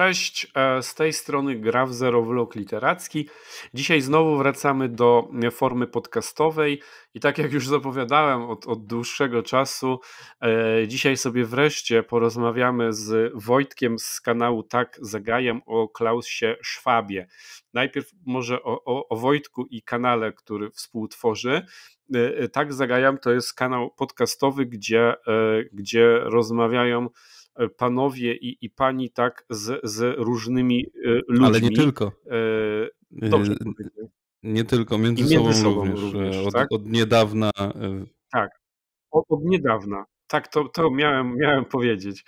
Cześć, e, z tej strony Graf Zero Vlog Literacki. Dzisiaj znowu wracamy do e, formy podcastowej i tak jak już zapowiadałem od, od dłuższego czasu, e, dzisiaj sobie wreszcie porozmawiamy z Wojtkiem z kanału Tak Zagajem o Klausie Szwabie. Najpierw może o, o, o Wojtku i kanale, który współtworzy. E, e tak Zagajam to jest kanał podcastowy, gdzie, e, gdzie rozmawiają E, panowie i, i pani tak z, z różnymi ludźmi. E, Ale nie tylko. E, dobrze. Tak? Nie tylko, między, między sobą, sobą, również. również od, tak? od niedawna. Tak, od, od niedawna. Tak, to, to miałem, miałem powiedzieć.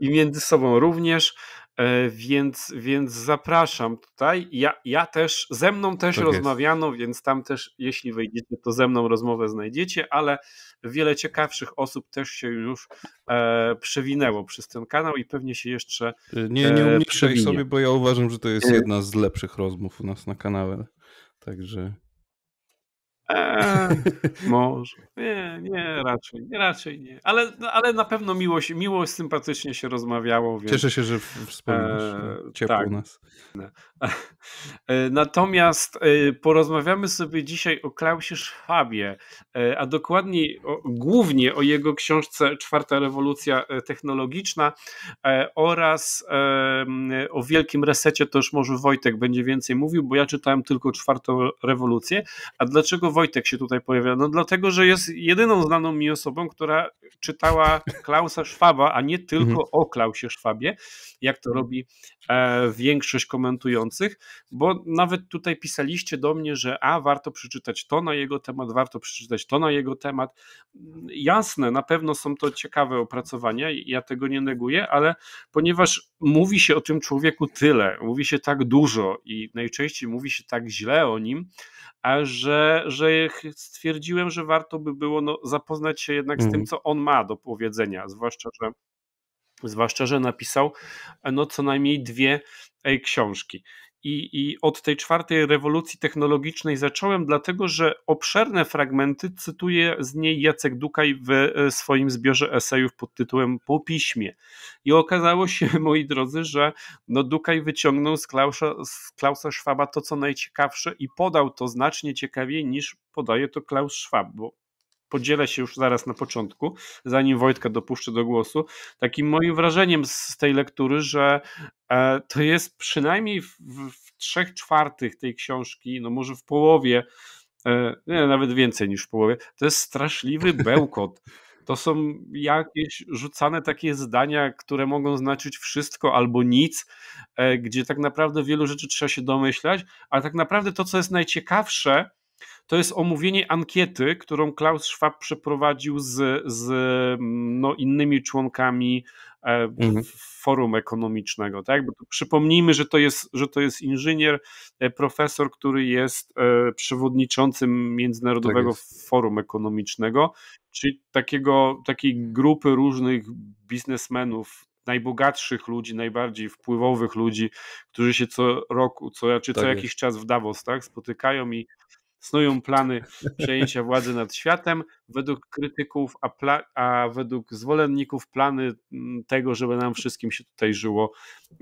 I między sobą również. E, więc, więc zapraszam tutaj. Ja, ja też, ze mną też tak rozmawiano, jest. więc tam też, jeśli wejdziecie, to ze mną rozmowę znajdziecie, ale wiele ciekawszych osób też się już e, przewinęło przez ten kanał i pewnie się jeszcze. E, nie, nie e, umniejszaj sobie, bo ja uważam, że to jest jedna z lepszych rozmów u nas na kanale. Także. Eee, może. Nie, nie, raczej, nie, raczej nie. Ale, no, ale na pewno miłość, się, sympatycznie się rozmawiało. Więc... Cieszę się, że wspominasz eee, e, ciepło tak. nas. No. E, natomiast e, porozmawiamy sobie dzisiaj o Klausie Schwabie, a dokładniej o, głównie o jego książce Czwarta rewolucja technologiczna oraz o Wielkim Resecie, to już może Wojtek będzie więcej mówił, bo ja czytałem tylko Czwartą rewolucję. A dlaczego Wojtek się tutaj pojawia? No dlatego, że jest jedyną znaną mi osobą, która czytała Klausa Szwaba, a nie tylko mhm. o Klausie Szwabie, jak to robi e, większość komentujących, bo nawet tutaj pisaliście do mnie, że a, warto przeczytać to na jego temat, warto przeczytać to na jego temat. Jasne, na pewno są to ciekawe opracowania, ja tego nie neguję, ale ponieważ mówi się o tym człowieku tyle, mówi się tak dużo i najczęściej mówi się tak źle o nim, a że, że stwierdziłem, że warto by było no, zapoznać się jednak z tym, mhm. co on ma do powiedzenia, zwłaszcza, że zwłaszcza, że napisał e, no co najmniej dwie e, książki. I, I od tej czwartej rewolucji technologicznej zacząłem, dlatego że obszerne fragmenty cytuje z niej Jacek Dukaj w e, swoim zbiorze esejów pod tytułem Po piśmie. I okazało się, moi drodzy, że no Dukaj wyciągnął z Klausa, z Klausa Schwab'a to, co najciekawsze i podał to znacznie ciekawiej niż podaje to Klaus Schwab. bo podzielę się już zaraz na początku, zanim Wojtka dopuszczę do głosu, takim moim wrażeniem z tej lektury, że E, to jest przynajmniej w, w trzech czwartych tej książki, no może w połowie, e, nie, nawet więcej niż w połowie, to jest straszliwy bełkot. To są jakieś rzucane takie zdania, które mogą znaczyć wszystko albo nic, e, gdzie tak naprawdę wielu rzeczy trzeba się domyślać, ale tak naprawdę to, co jest najciekawsze, to jest omówienie ankiety, którą Klaus Schwab przeprowadził z, z mm, no, innymi członkami e, mhm. forum ekonomicznego. Tak? Bo przypomnijmy, że to, jest, że to jest inżynier, e, profesor, który jest e, przewodniczącym Międzynarodowego tak Forum Ekonomicznego, czyli takiego, takiej grupy różnych biznesmenów najbogatszych ludzi, najbardziej wpływowych ludzi, którzy się co roku, co, czy znaczy tak co jakiś czas w Davos tak, spotykają i snują plany przejęcia władzy nad światem. Według krytyków, a, pla- a, według zwolenników plany mm, tego, żeby nam wszystkim się tutaj żyło,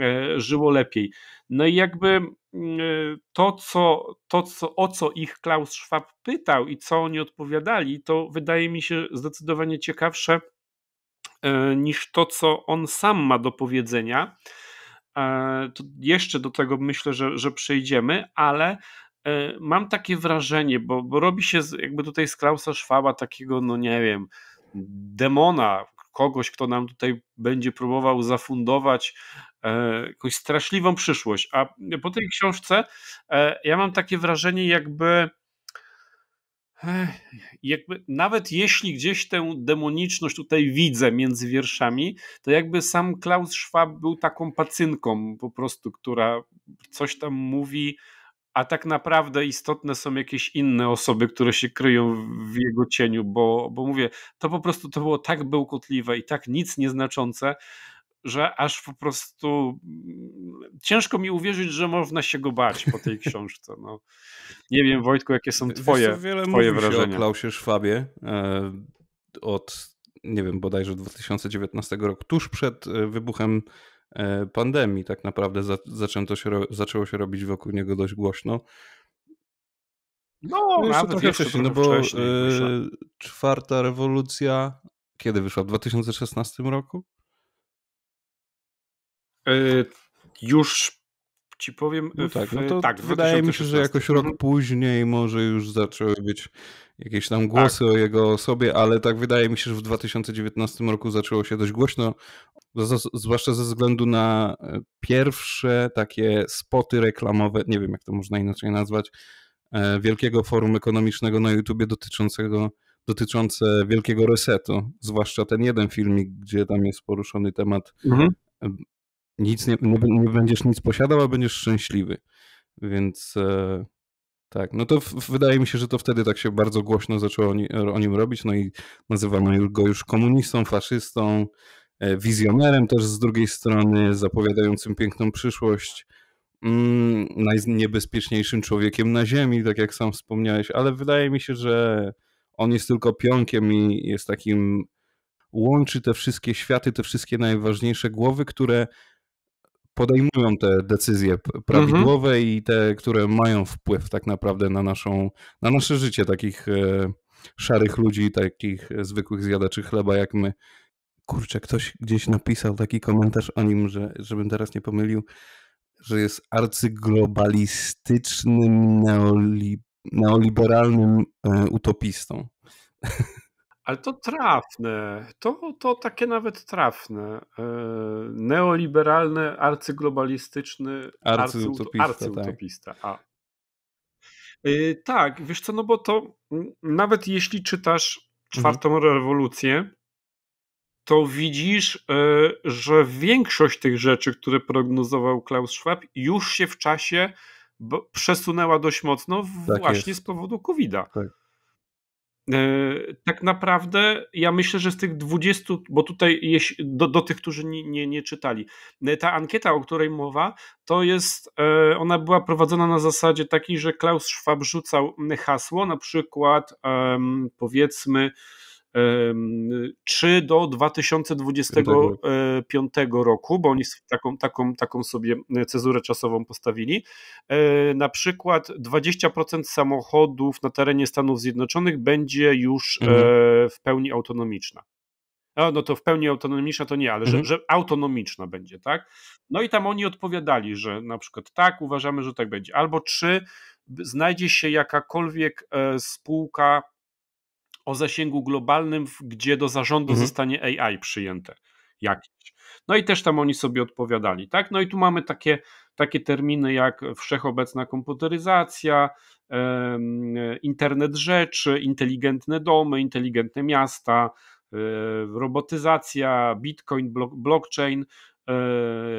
e, żyło lepiej. No i jakby mm, e, to, co, to co, o co ich Klaus Schwab pytał i co oni odpowiadali, to wydaje mi się zdecydowanie ciekawsze e, niż to, co on sam ma do powiedzenia. E, to jeszcze do tego myślę, że, że przejdziemy, ale E, mam takie wrażenie, bo, bo robi się jakby tutaj z Klausa Szwaba takiego, no nie wiem, demona, kogoś, kto nam tutaj będzie próbował zafundować e, jakąś straszliwą przyszłość. A po tej książce e, ja mam takie wrażenie, jakby. Jakby, nawet jeśli gdzieś tę demoniczność tutaj widzę między wierszami, to jakby sam Klaus Schwab był taką pacynką po prostu, która coś tam mówi, a tak naprawdę istotne są jakieś inne osoby, które się kryją w jego cieniu, bo, bo mówię, to po prostu to było tak bełkotliwe i tak nic nieznaczące, że aż po prostu mm, ciężko mi uwierzyć, że można się go bać po tej książce. No. Nie wiem, Wojtku, jakie są twoje, Wiesz, wiele twoje wrażenia. Się o Klausie Szwabie e, od, nie wiem, bodajże 2019 roku, tuż przed e, wybuchem E, pandemii. Tak naprawdę zaczęto się, zaczęło się robić wokół niego dość głośno. No, no jeszcze trochę jeszcze wcześniej, no bo wcześniej e, czwarta rewolucja kiedy wyszła? W 2016 roku? E, już ci powiem. No tak, no to tak, wydaje mi się, że jakoś rok później może już zaczęły być jakieś tam tak. głosy tak. o jego osobie, ale tak wydaje mi się, że w 2019 roku zaczęło się dość głośno, zwłaszcza ze względu na e, pierwsze takie spoty reklamowe, nie wiem jak to można inaczej nazwać, e, Wielkiego Forum Ekonomicznego na YouTubie dotyczącego dotyczące wielkiego resetu, zwłaszcza ten jeden filmik, gdzie tam jest poruszony temat mhm. E, nic nie, nie, nie, będziesz nic posiadał, a będziesz szczęśliwy. Więc tak, no to w, wydaje mi się, że to wtedy tak się bardzo głośno zaczęło o, o nim robić, no i nazywano go już komunistą, faszystą, e, wizjonerem też z drugiej strony, zapowiadającym piękną przyszłość, mm, najniebezpieczniejszym człowiekiem na Ziemi, tak jak sam wspomniałeś, ale wydaje mi się, że on jest tylko pionkiem i jest takim, łączy te wszystkie światy, te wszystkie najważniejsze głowy, które podejmują te decyzje prawidłowe mhm. i te, które mają wpływ tak naprawdę na, naszą, na nasze życie, takich e, szarych ludzi, takich zwykłych zjadaczy chleba jak my. Kurczę, ktoś gdzieś napisał taki komentarz o nim, że, żebym teraz nie pomylił, że jest arcyglobalistycznym, neoli, neoliberalnym e, utopistą. Ale to trafne, to, to takie nawet trafne. E, neoliberalny, arcyglobalistyczny, arcyutopista. arcyutopista. Tak. E, tak, wiesz co, no bo to nawet jeśli czytasz mhm. czwartą mhm. rewolucję, to widzisz, e, że większość tych rzeczy, które prognozował Klaus Schwab, już się w czasie przesunęła dość mocno tak właśnie jest. z powodu COVID-a. Tak. E, tak naprawdę ja myślę, że z tych 20, bo tutaj do, do tych, którzy nie, nie, nie, czytali, e, ta ankieta, o której mowa, to jest, e, ona była prowadzona na zasadzie takiej, że Klaus Schwab rzucał hasło, na przykład powiedzmy czy do 2025 roku, bo oni taką, taką, taką sobie cezurę czasową postawili. E, na przykład 20% samochodów na terenie Stanów Zjednoczonych będzie już e, mhm. w pełni autonomiczna. No, no to w pełni autonomiczna to nie, ale mhm. że, że autonomiczna będzie, tak? No i tam oni odpowiadali, że na przykład tak, uważamy, że tak będzie. Albo czy znajdzie się jakakolwiek e, spółka o zasięgu globalnym, gdzie do zarządu mhm. zostanie AI przyjęte jakieś. No i też tam oni sobie odpowiadali, tak? No i tu mamy takie, takie terminy jak wszechobecna komputeryzacja, internet rzeczy, inteligentne domy, inteligentne miasta, robotyzacja, bitcoin, blockchain,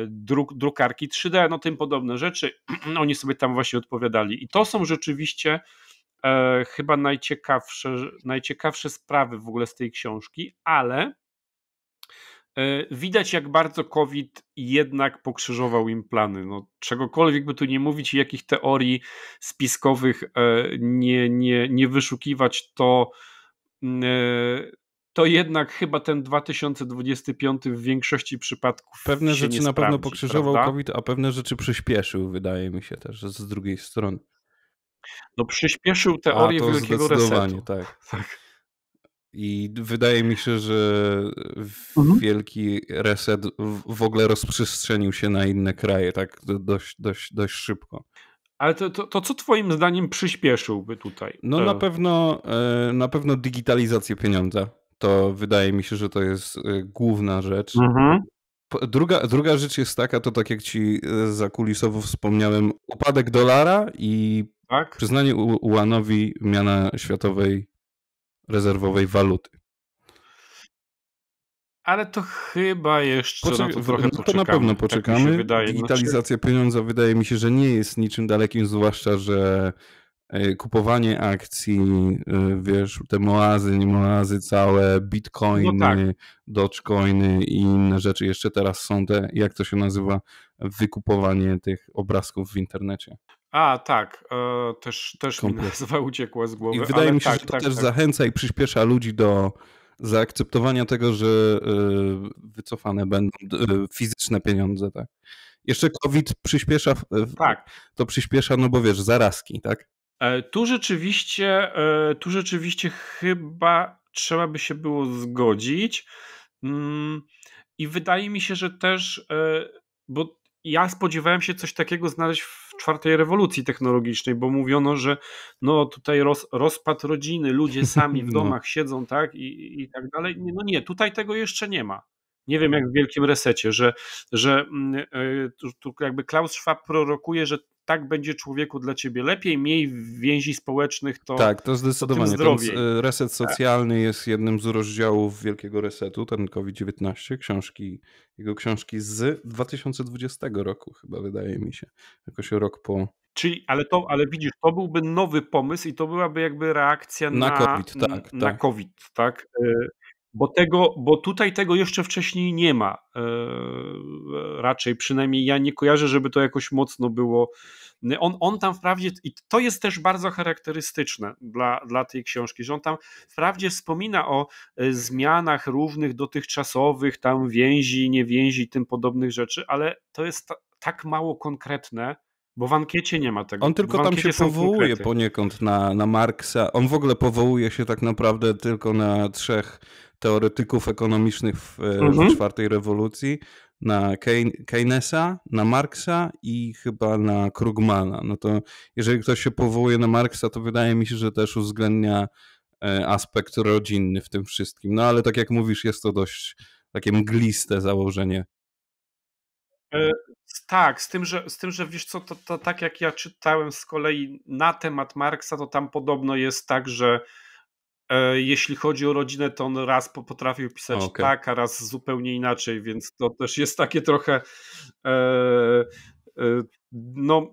druk, drukarki 3D, no tym podobne rzeczy. Oni sobie tam właśnie odpowiadali. I to są rzeczywiście e, chyba najciekawsze, najciekawsze sprawy w ogóle z tej książki, ale e, widać jak bardzo COVID jednak pokrzyżował im plany. No, czegokolwiek by tu nie mówić i jakich teorii spiskowych e, nie, nie, nie wyszukiwać, to mm, e, to jednak chyba ten 2025 w większości przypadków. Pewne rzeczy na sprawdzi, pewno pokrzyżował prawda? COVID, a pewne rzeczy przyspieszył, wydaje mi się też z drugiej strony. No przyspieszył teorię wielkiego resetu. Tak. tak. I wydaje mi się, że mhm. wielki reset w ogóle rozprzestrzenił się na inne kraje tak dość, dość, dość szybko. Ale to, to, to, co twoim zdaniem przyspieszyłby tutaj? No na e, pewno, e, na pewno digitalizację pieniądza. To wydaje mi się, że to jest e, główna rzecz. Mhm. Druga, druga rzecz jest taka, to tak jak ci zakulisowo wspomniałem, upadek dolara i tak? Przyznanie Ułanowi miana światowej rezerwowej waluty. Ale to chyba jeszcze Poczek to trochę no to na pewno tak poczekamy. Tak wydaje, znaczy- Digitalizacja znaczy... pieniądza wydaje mi się, że nie jest niczym dalekim, zwłaszcza, że e, kupowanie akcji, e, wiesz, te moazy, nie moazy całe, bitcoiny, no tak. dogecoiny i inne rzeczy. Jeszcze teraz są te, jak to się nazywa, wykupowanie tych obrazków w internecie. A, tak, e, też, też mi nazwa uciekła z głowy. I wydaje mi się, tak, że to tak, też tak. zachęca i przyspiesza ludzi do zaakceptowania tego, że e, wycofane będą e, fizyczne pieniądze, tak. Jeszcze COVID przyspiesza, tak. to przyspiesza, no bo wiesz, zarazki, tak? E, tu rzeczywiście, tu rzeczywiście chyba trzeba by się było zgodzić. Mm, I wydaje mi się, że też, bo ja spodziewałem się coś takiego znaleźć w czwartej rewolucji technologicznej, bo mówiono, że no tutaj roz, rozpad rodziny, ludzie sami w no. domach siedzą, tak i, i tak dalej. No nie, tutaj tego jeszcze nie ma nie wiem jak w wielkim resecie, że, że mm, e, tu jakby Klaus Schwab prorokuje, że tak będzie człowieku dla ciebie lepiej, mniej więzi społecznych to Tak, to zdecydowanie. To ten reset tak. socjalny tak. jest jednym z rozdziałów Wielkiego Resetu, ten COVID-19, książki, jego książki z 2020 roku chyba wydaje mi się, jakoś rok po... Czyli, ale to, ale widzisz, to byłby nowy pomysł i to byłaby jakby reakcja na, na COVID, tak, na tak. COVID, tak? E, bo, tego, bo tutaj tego jeszcze wcześniej nie ma. E, raczej przynajmniej ja nie kojarzę, żeby to jakoś mocno było. On, on tam wprawdzie, i to jest też bardzo charakterystyczne dla, dla tej książki, że on tam wprawdzie wspomina o e, zmianach równych dotychczasowych, tam więzi, niewięzi i tym podobnych rzeczy, ale to jest tak mało konkretne, bo w ankiecie nie ma tego. On tylko tam się powołuje poniekąd na, na Marksa. On w ogóle powołuje się tak naprawdę tylko na trzech teoretyków ekonomicznych w, e, mhm. w czwartej rewolucji. Na Keynesa, na Marksa i chyba na Krugmana. No to jeżeli ktoś się powołuje na Marksa, to wydaje mi się, że też uwzględnia e, aspekt rodzinny w tym wszystkim. No ale tak jak mówisz, jest to dość takie mgliste założenie. E, tak, z tym, że, z tym, że wiesz co, to, to tak jak ja czytałem z kolei na temat Marksa, to tam podobno jest tak, że e, jeśli chodzi o rodzinę, to on raz potrafił pisać okay. tak, a raz zupełnie inaczej, więc to też jest takie trochę e, e, no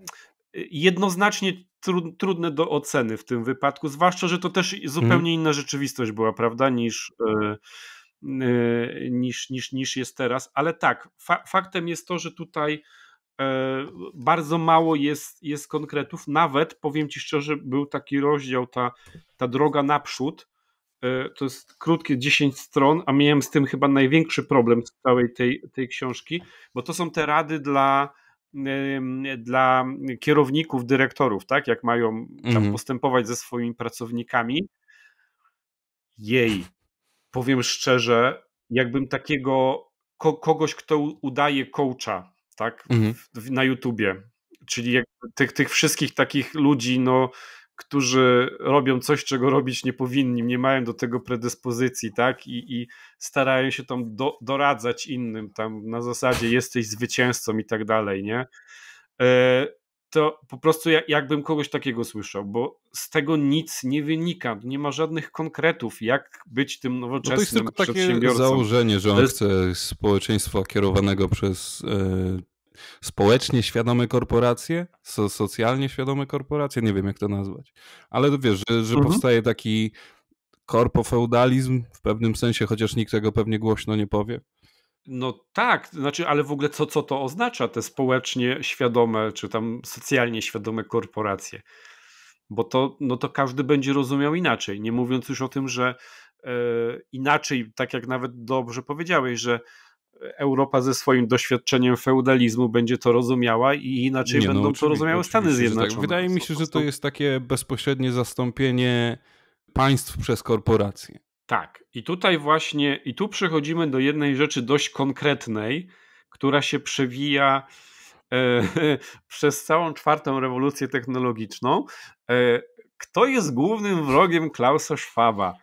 jednoznacznie trud, trudne do oceny w tym wypadku, zwłaszcza, że to też mhm. zupełnie hmm. inna rzeczywistość była, prawda, niż e, e, niż, niż, niż jest teraz. Ale tak, fa faktem jest to, że tutaj E, bardzo mało jest, jest konkretów. Nawet powiem ci szczerze, był taki rozdział, ta, ta droga naprzód. E, to jest krótkie 10 stron, a miałem z tym chyba największy problem z całej tej, tej książki, bo to są te rady dla, dla kierowników, dyrektorów, tak? Jak mają tam mhm. postępować ze swoimi pracownikami. Jej, powiem szczerze, jakbym takiego kogoś, kto udaje coacha, tak, mhm. w, na YouTubie. Czyli tych, tych wszystkich takich ludzi, no, którzy robią coś, czego robić nie powinni, nie mają do tego predyspozycji, tak? I, i starają się tam do, doradzać innym, tam na zasadzie jesteś zwycięzcą i tak dalej, nie? E, to po prostu jak, jakbym kogoś takiego słyszał, bo z tego nic nie wynika, nie ma żadnych konkretów, jak być tym nowoczesnym no to jest tylko przedsiębiorcą. Takie założenie, że on jest... chce społeczeństwa kierowanego przez e, społecznie świadome korporacje, so, socjalnie świadome korporacje, nie wiem jak to nazwać, ale wiesz, że, że mhm. powstaje taki korpofeudalizm w pewnym sensie, chociaż nikt tego pewnie głośno nie powie. No tak, znaczy, ale w ogóle co, co to oznacza, te społecznie świadome, czy tam socjalnie świadome korporacje? Bo to, no to każdy będzie rozumiał inaczej. Nie mówiąc już o tym, że e, inaczej, tak jak nawet dobrze powiedziałeś, że Europa ze swoim doświadczeniem feudalizmu będzie to rozumiała i inaczej Nie, no, będą to rozumiały Stany tak. Zjednoczone. Tak. Wydaje mi się, że to jest takie bezpośrednie zastąpienie państw przez korporacje. Tak, i tutaj właśnie, i tu przechodzimy do jednej rzeczy dość konkretnej, która się przewija e, przez całą czwartą rewolucję technologiczną. E, kto jest głównym wrogiem Klausa Schwaba?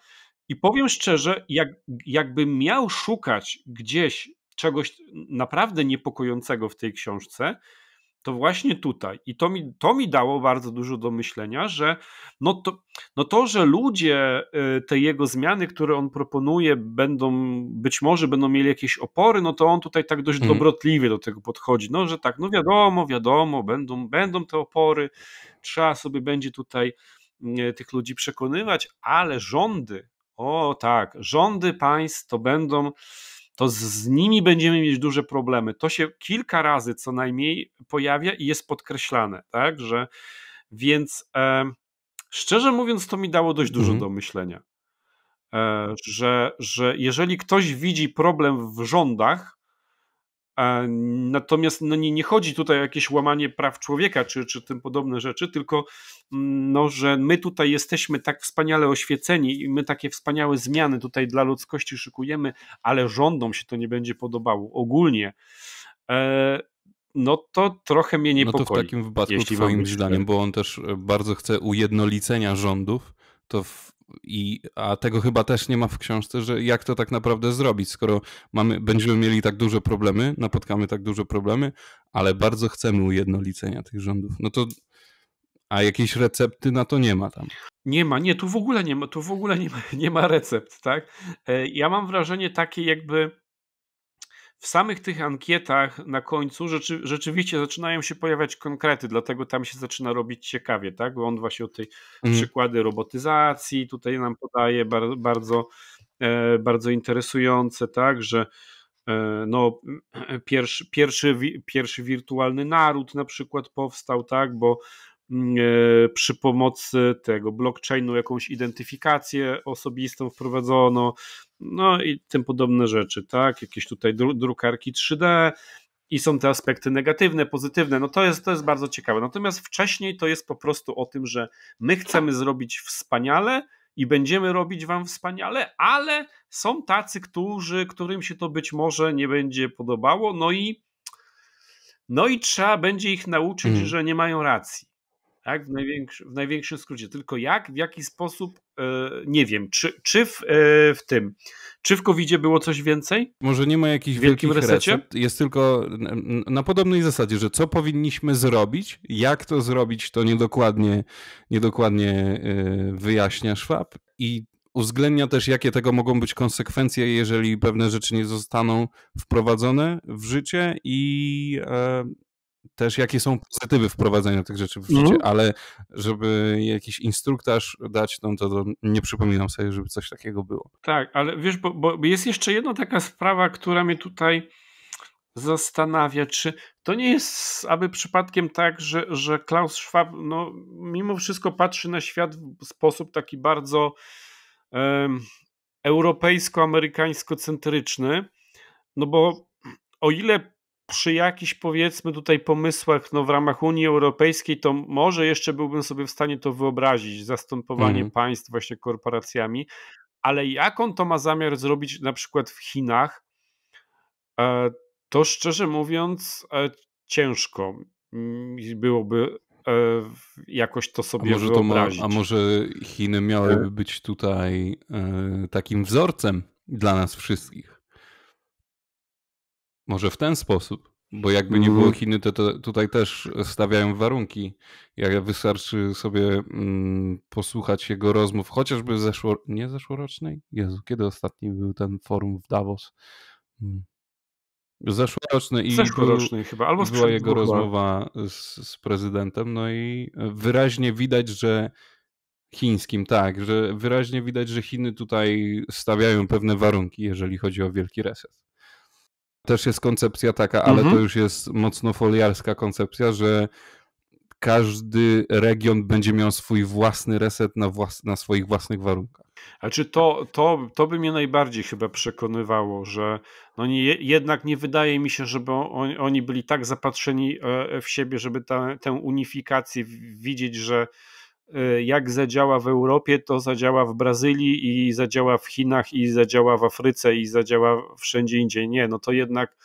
I powiem szczerze, jak, jakbym miał szukać gdzieś czegoś naprawdę niepokojącego w tej książce, to właśnie tutaj. I to mi, to mi dało bardzo dużo do myślenia, że no to, no to, że ludzie y, te jego zmiany, które on proponuje, będą, być może będą mieli jakieś opory, no to on tutaj tak dość mhm. dobrotliwie do tego podchodzi. No, że tak, no wiadomo, wiadomo, będą, będą te opory, trzeba sobie będzie tutaj y, tych ludzi przekonywać, ale rządy, o tak, rządy państw to będą to z, nimi będziemy mieć duże problemy. To się kilka razy co najmniej pojawia i jest podkreślane, tak, że więc e, szczerze mówiąc to mi dało dość dużo mhm. do myślenia, e, że, że jeżeli ktoś widzi problem w rządach, Natomiast no nie, nie chodzi tutaj o jakieś łamanie praw człowieka czy, czy tym podobne rzeczy, tylko mm, no, że my tutaj jesteśmy tak wspaniale oświeceni i my takie wspaniałe zmiany tutaj dla ludzkości szykujemy, ale rządom się to nie będzie podobało ogólnie. E, no to trochę mnie niepokoi. No to w takim wypadku, jeśli twoim zdaniem, bo on też bardzo chce ujednolicenia rządów, to w i, a tego chyba też nie ma w książce, że jak to tak naprawdę zrobić, skoro mamy, będziemy mieli tak duże problemy, napotkamy tak duże problemy, ale bardzo chcemy ujednolicenia tych rządów. No to a jakiejś recepty na to nie ma tam. Nie ma, nie, tu w ogóle nie ma, tu w ogóle nie ma, nie ma recept, tak? E, ja mam wrażenie takie jakby w samych tych ankietach na końcu rzeczy, rzeczywiście zaczynają się pojawiać konkrety, dlatego tam się zaczyna robić ciekawie, tak? Bo on właśnie o tej mm. przykłady robotyzacji tutaj nam podaje bardzo, bardzo, e, bardzo interesujące, tak? Że e, no, pierwszy, pierwszy, pierwszy wirtualny naród na przykład powstał, tak? Bo Mm, e, przy pomocy tego blockchainu jakąś identyfikację osobistą wprowadzono, no i tym podobne rzeczy, tak? Jakieś tutaj drukarki 3D, i są te aspekty negatywne, pozytywne. No to jest, to jest bardzo ciekawe. Natomiast wcześniej to jest po prostu o tym, że my chcemy zrobić wspaniale i będziemy robić wam wspaniale, ale są tacy, którzy, którym się to być może nie będzie podobało, no i no i trzeba będzie ich nauczyć, hmm. że nie mają racji. Tak, w, największy, w największym skrócie. Tylko jak, w jaki sposób, yy, nie wiem. Czy, czy w, yy, w tym, czy w covid było coś więcej? Może nie ma jakichś wielkich resecie? recept. Jest tylko na podobnej zasadzie, że co powinniśmy zrobić, jak to zrobić, to niedokładnie, niedokładnie yy, wyjaśnia Szwab. I uwzględnia też, jakie tego mogą być konsekwencje, jeżeli pewne rzeczy nie zostaną wprowadzone w życie i też jakie są pozytywy wprowadzenia tych rzeczy w życie, mm. ale żeby jakiś instruktaż dać, no to, to, nie przypominam sobie, żeby coś takiego było. Tak, ale wiesz, bo, bo jest jeszcze jedna taka sprawa, która mnie tutaj zastanawia, czy to nie jest aby przypadkiem tak, że, że Klaus Schwab no, mimo wszystko patrzy na świat w sposób taki bardzo um, europejsko-amerykańsko-centryczny, no bo o ile przy jakichś powiedzmy tutaj pomysłach no, w ramach Unii Europejskiej, to może jeszcze byłbym sobie w stanie to wyobrazić, zastępowanie mhm. państw właśnie korporacjami, ale jak on to ma zamiar zrobić na przykład w Chinach, e, to szczerze mówiąc e, ciężko byłoby e, jakoś to sobie a może wyobrazić. To ma, a może Chiny miałyby być tutaj takim wzorcem dla nas wszystkich? Może w ten sposób, bo jakby nie było mm. Chiny, to, to tutaj też stawiają warunki. Jak wystarczy sobie mm, posłuchać jego rozmów, chociażby zeszło, nie zeszłorocznej? Jezu, kiedy ostatni był ten forum w Davos? Mm. Zeszłoroczny i Zeszłoroczny był, chyba, albo była jego rozmowa z, z prezydentem, no i wyraźnie widać, że chińskim, tak, że wyraźnie widać, że Chiny tutaj stawiają pewne warunki, jeżeli chodzi o wielki reset też jest koncepcja taka, ale mhm. to już jest mocno foliarska koncepcja, że każdy region będzie miał swój własny reset na, włas na swoich własnych warunkach. A czy to, to, to by mnie najbardziej chyba przekonywało, że no nie, jednak nie wydaje mi się, żeby on, oni byli tak zapatrzeni e, w siebie, żeby ta, tę unifikację widzieć, że Y, jak zadziała w Europie, to zadziała w Brazylii i zadziała w Chinach i zadziała w Afryce i zadziała wszędzie indziej. Nie, no to jednak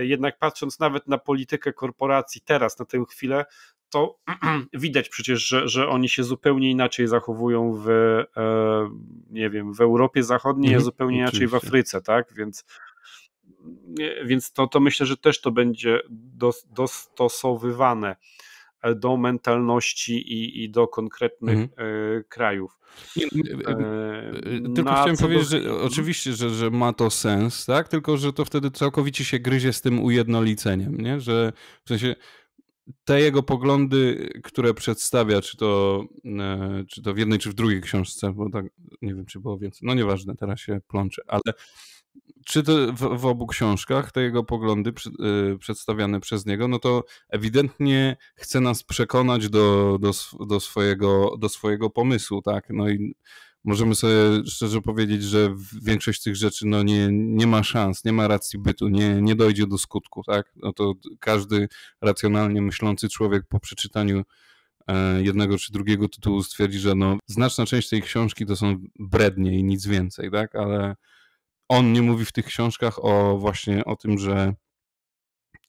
y, jednak patrząc nawet na politykę korporacji teraz, na tę chwilę, to widać przecież, że, że oni się zupełnie inaczej zachowują w, e, nie wiem, w Europie Zachodniej, mhm, a zupełnie inaczej w Afryce, tak? Więc, więc to, to myślę, że też to będzie dos, dostosowywane do mentalności i, i do konkretnych mhm. E, krajów. E, e, tylko chciałem powiedzieć, do... że oczywiście, że, że ma to sens, tak? Tylko, że to wtedy całkowicie się gryzie z tym ujednoliceniem, nie? Że w sensie te jego poglądy, które przedstawia, czy to, czy to w jednej, czy w drugiej książce, bo tak, nie wiem, czy było więcej, no nieważne, teraz się plączę, ale czy to w, w, obu książkach te jego poglądy przy, y, przedstawiane przez niego, no to ewidentnie chce nas przekonać do, do, do, swojego, do swojego pomysłu, tak? No i możemy sobie szczerze powiedzieć, że większość tych rzeczy no nie, nie ma szans, nie ma racji bytu, nie, nie dojdzie do skutku, tak? No to każdy racjonalnie myślący człowiek po przeczytaniu e, jednego czy drugiego tytułu stwierdzi, że no, znaczna część tej książki to są brednie i nic więcej, tak? Ale on nie mówi w tych książkach o właśnie o tym, że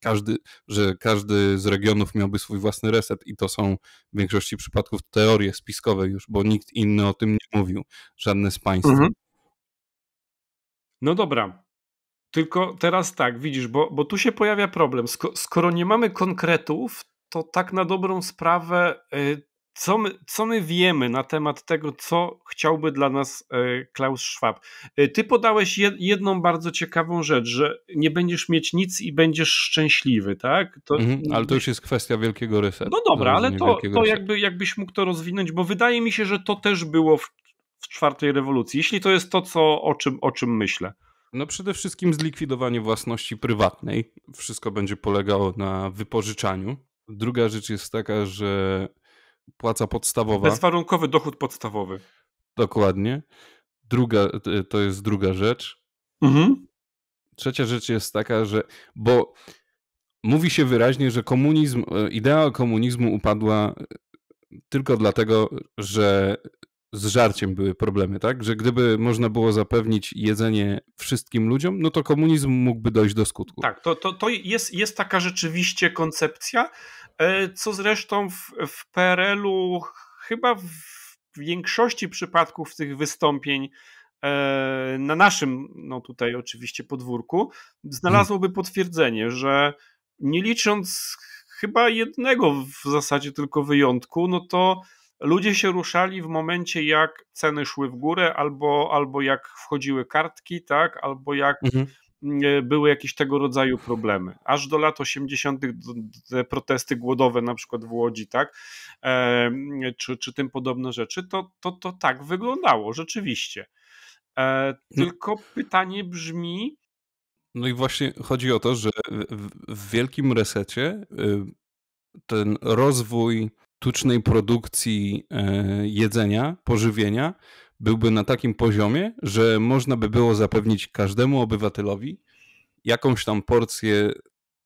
każdy, że każdy z regionów miałby swój własny reset i to są w większości przypadków teorie spiskowe już, bo nikt inny o tym nie mówił, żadne z państw. Mhm. No dobra. Tylko teraz tak, widzisz, bo, bo tu się pojawia problem. Skoro, skoro nie mamy konkretów, to tak na dobrą sprawę y, co my, co my wiemy na temat tego, co chciałby dla nas e, Klaus Schwab? E, ty podałeś jedną bardzo ciekawą rzecz, że nie będziesz mieć nic i będziesz szczęśliwy, tak? To... Mhm, ale to już jest kwestia wielkiego resetu. No dobra, ale to, to jakby, jakbyś mógł to rozwinąć, bo wydaje mi się, że to też było w, w czwartej rewolucji, jeśli to jest to, co, o, czym, o czym myślę. No przede wszystkim zlikwidowanie własności prywatnej. Wszystko będzie polegało na wypożyczaniu. Druga rzecz jest taka, że płaca podstawowa. Bezwarunkowy dochód podstawowy. Dokładnie. Druga, to jest druga rzecz. Mhm. Trzecia rzecz jest taka, że bo mówi się wyraźnie, że komunizm, e, idea komunizmu upadła e, tylko dlatego, że z żarciem były problemy, tak? Że gdyby można było zapewnić jedzenie wszystkim ludziom, no to komunizm mógłby dojść do skutku. Tak, to, to, to jest, jest taka rzeczywiście koncepcja, E, co zresztą w, w PRL-u chyba w większości przypadków tych wystąpień e, na naszym, no tutaj oczywiście podwórku, znalazłoby potwierdzenie, że nie licząc chyba jednego w zasadzie tylko wyjątku, no to ludzie się ruszali w momencie, jak ceny szły w górę, albo, albo jak wchodziły kartki, tak, albo jak mhm. E, były jakieś tego rodzaju problemy. Aż do lat 80. te protesty głodowe na przykład w Łodzi, tak, e, czy, czy tym podobne rzeczy, to, to, to tak wyglądało rzeczywiście. E, no- tylko pytanie brzmi. No i właśnie chodzi o to, że w wielkim resecie y, ten rozwój sztucznej produkcji jedzenia, pożywienia byłby na takim poziomie, że można by było zapewnić każdemu obywatelowi jakąś tam porcję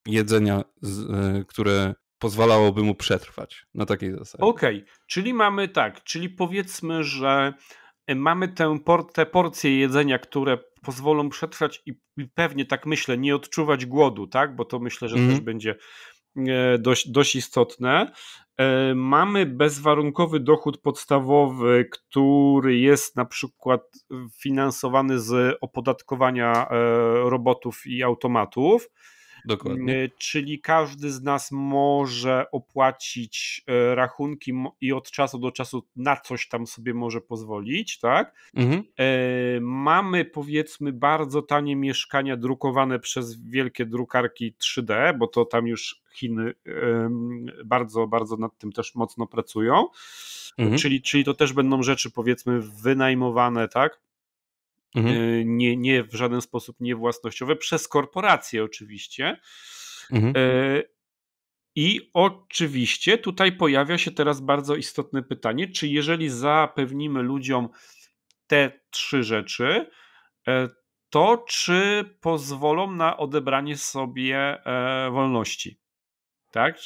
jedzenia, e, które pozwalałoby mu przetrwać na takiej zasadzie. Okej, okay. czyli mamy tak, czyli powiedzmy, że e, mamy tę por te porcje jedzenia, które pozwolą przetrwać i, pewnie tak myślę, nie odczuwać głodu, tak? Bo to myślę, że mm. też mhm. będzie E, dość, dość istotne. E, mamy bezwarunkowy dochód podstawowy, który jest na przykład finansowany z opodatkowania e, robotów i automatów. Dokładnie. Y, czyli każdy z nas może opłacić y, rachunki i od czasu do czasu na coś tam sobie może pozwolić, tak? Mhm. Y, mamy powiedzmy bardzo tanie mieszkania drukowane przez wielkie drukarki 3D, bo to tam już Chiny bardzo, bardzo nad tym też mocno pracują. Mhm. Czyli, czyli to też będą rzeczy powiedzmy wynajmowane, tak? mhm. Y, nie, nie w żaden sposób niewłasnościowe, przez korporacje oczywiście. Mhm. E, I oczywiście tutaj pojawia się teraz bardzo istotne pytanie, czy jeżeli zapewnimy ludziom te trzy rzeczy, e, to czy pozwolą na odebranie sobie e, wolności? Tak?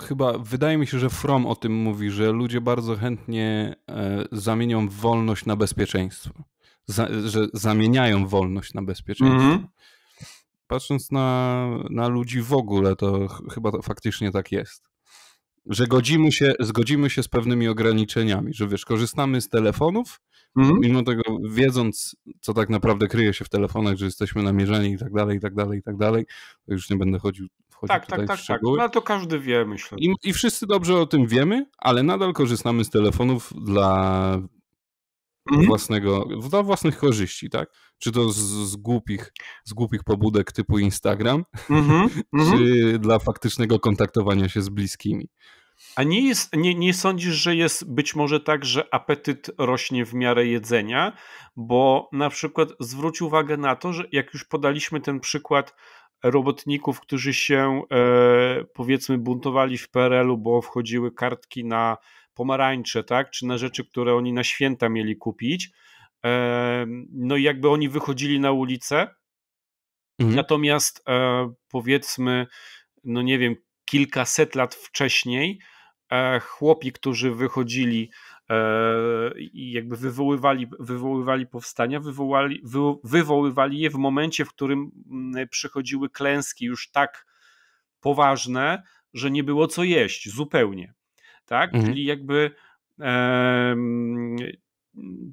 Chyba wydaje mi się, że From o tym mówi, że ludzie bardzo chętnie zamienią wolność na bezpieczeństwo za, że zamieniają wolność na bezpieczeństwo. Mm -hmm. Patrząc na, na ludzi w ogóle, to chyba to faktycznie tak jest. Że godzimy się, zgodzimy się z pewnymi ograniczeniami, że wiesz, korzystamy z telefonów, mm -hmm. mimo tego wiedząc, co tak naprawdę kryje się w telefonach, że jesteśmy namierzeni i tak dalej, i tak dalej, i tak dalej, to już nie będę chodził tak tak, tak, tak, tak, tak. No to każdy wie, myślę. I, I wszyscy dobrze o tym wiemy, ale nadal korzystamy z telefonów dla mhm. własnego, no, dla własnych korzyści, tak? Czy to z, z głupich, z głupich pobudek typu Instagram, mhm, mhm. czy dla faktycznego kontaktowania się z bliskimi. A nie, jest, nie, nie sądzisz, że jest być może tak, że apetyt rośnie w miarę jedzenia? Bo na przykład zwróć uwagę na to, że jak już podaliśmy ten przykład robotników, którzy się e, powiedzmy buntowali w PRL-u, bo wchodziły kartki na pomarańcze, tak, czy na rzeczy, które oni na święta mieli kupić. No i jakby oni wychodzili na ulicę. Mhm. Natomiast e, powiedzmy, no nie wiem, kilkaset lat wcześniej e, chłopi, którzy wychodzili e, i jakby wywoływali, wywoływali powstania, wywoływali, wywoływali je w momencie, w którym mm, przychodziły klęski już tak poważne, że nie było co jeść zupełnie tak? Mhm. Czyli jakby e,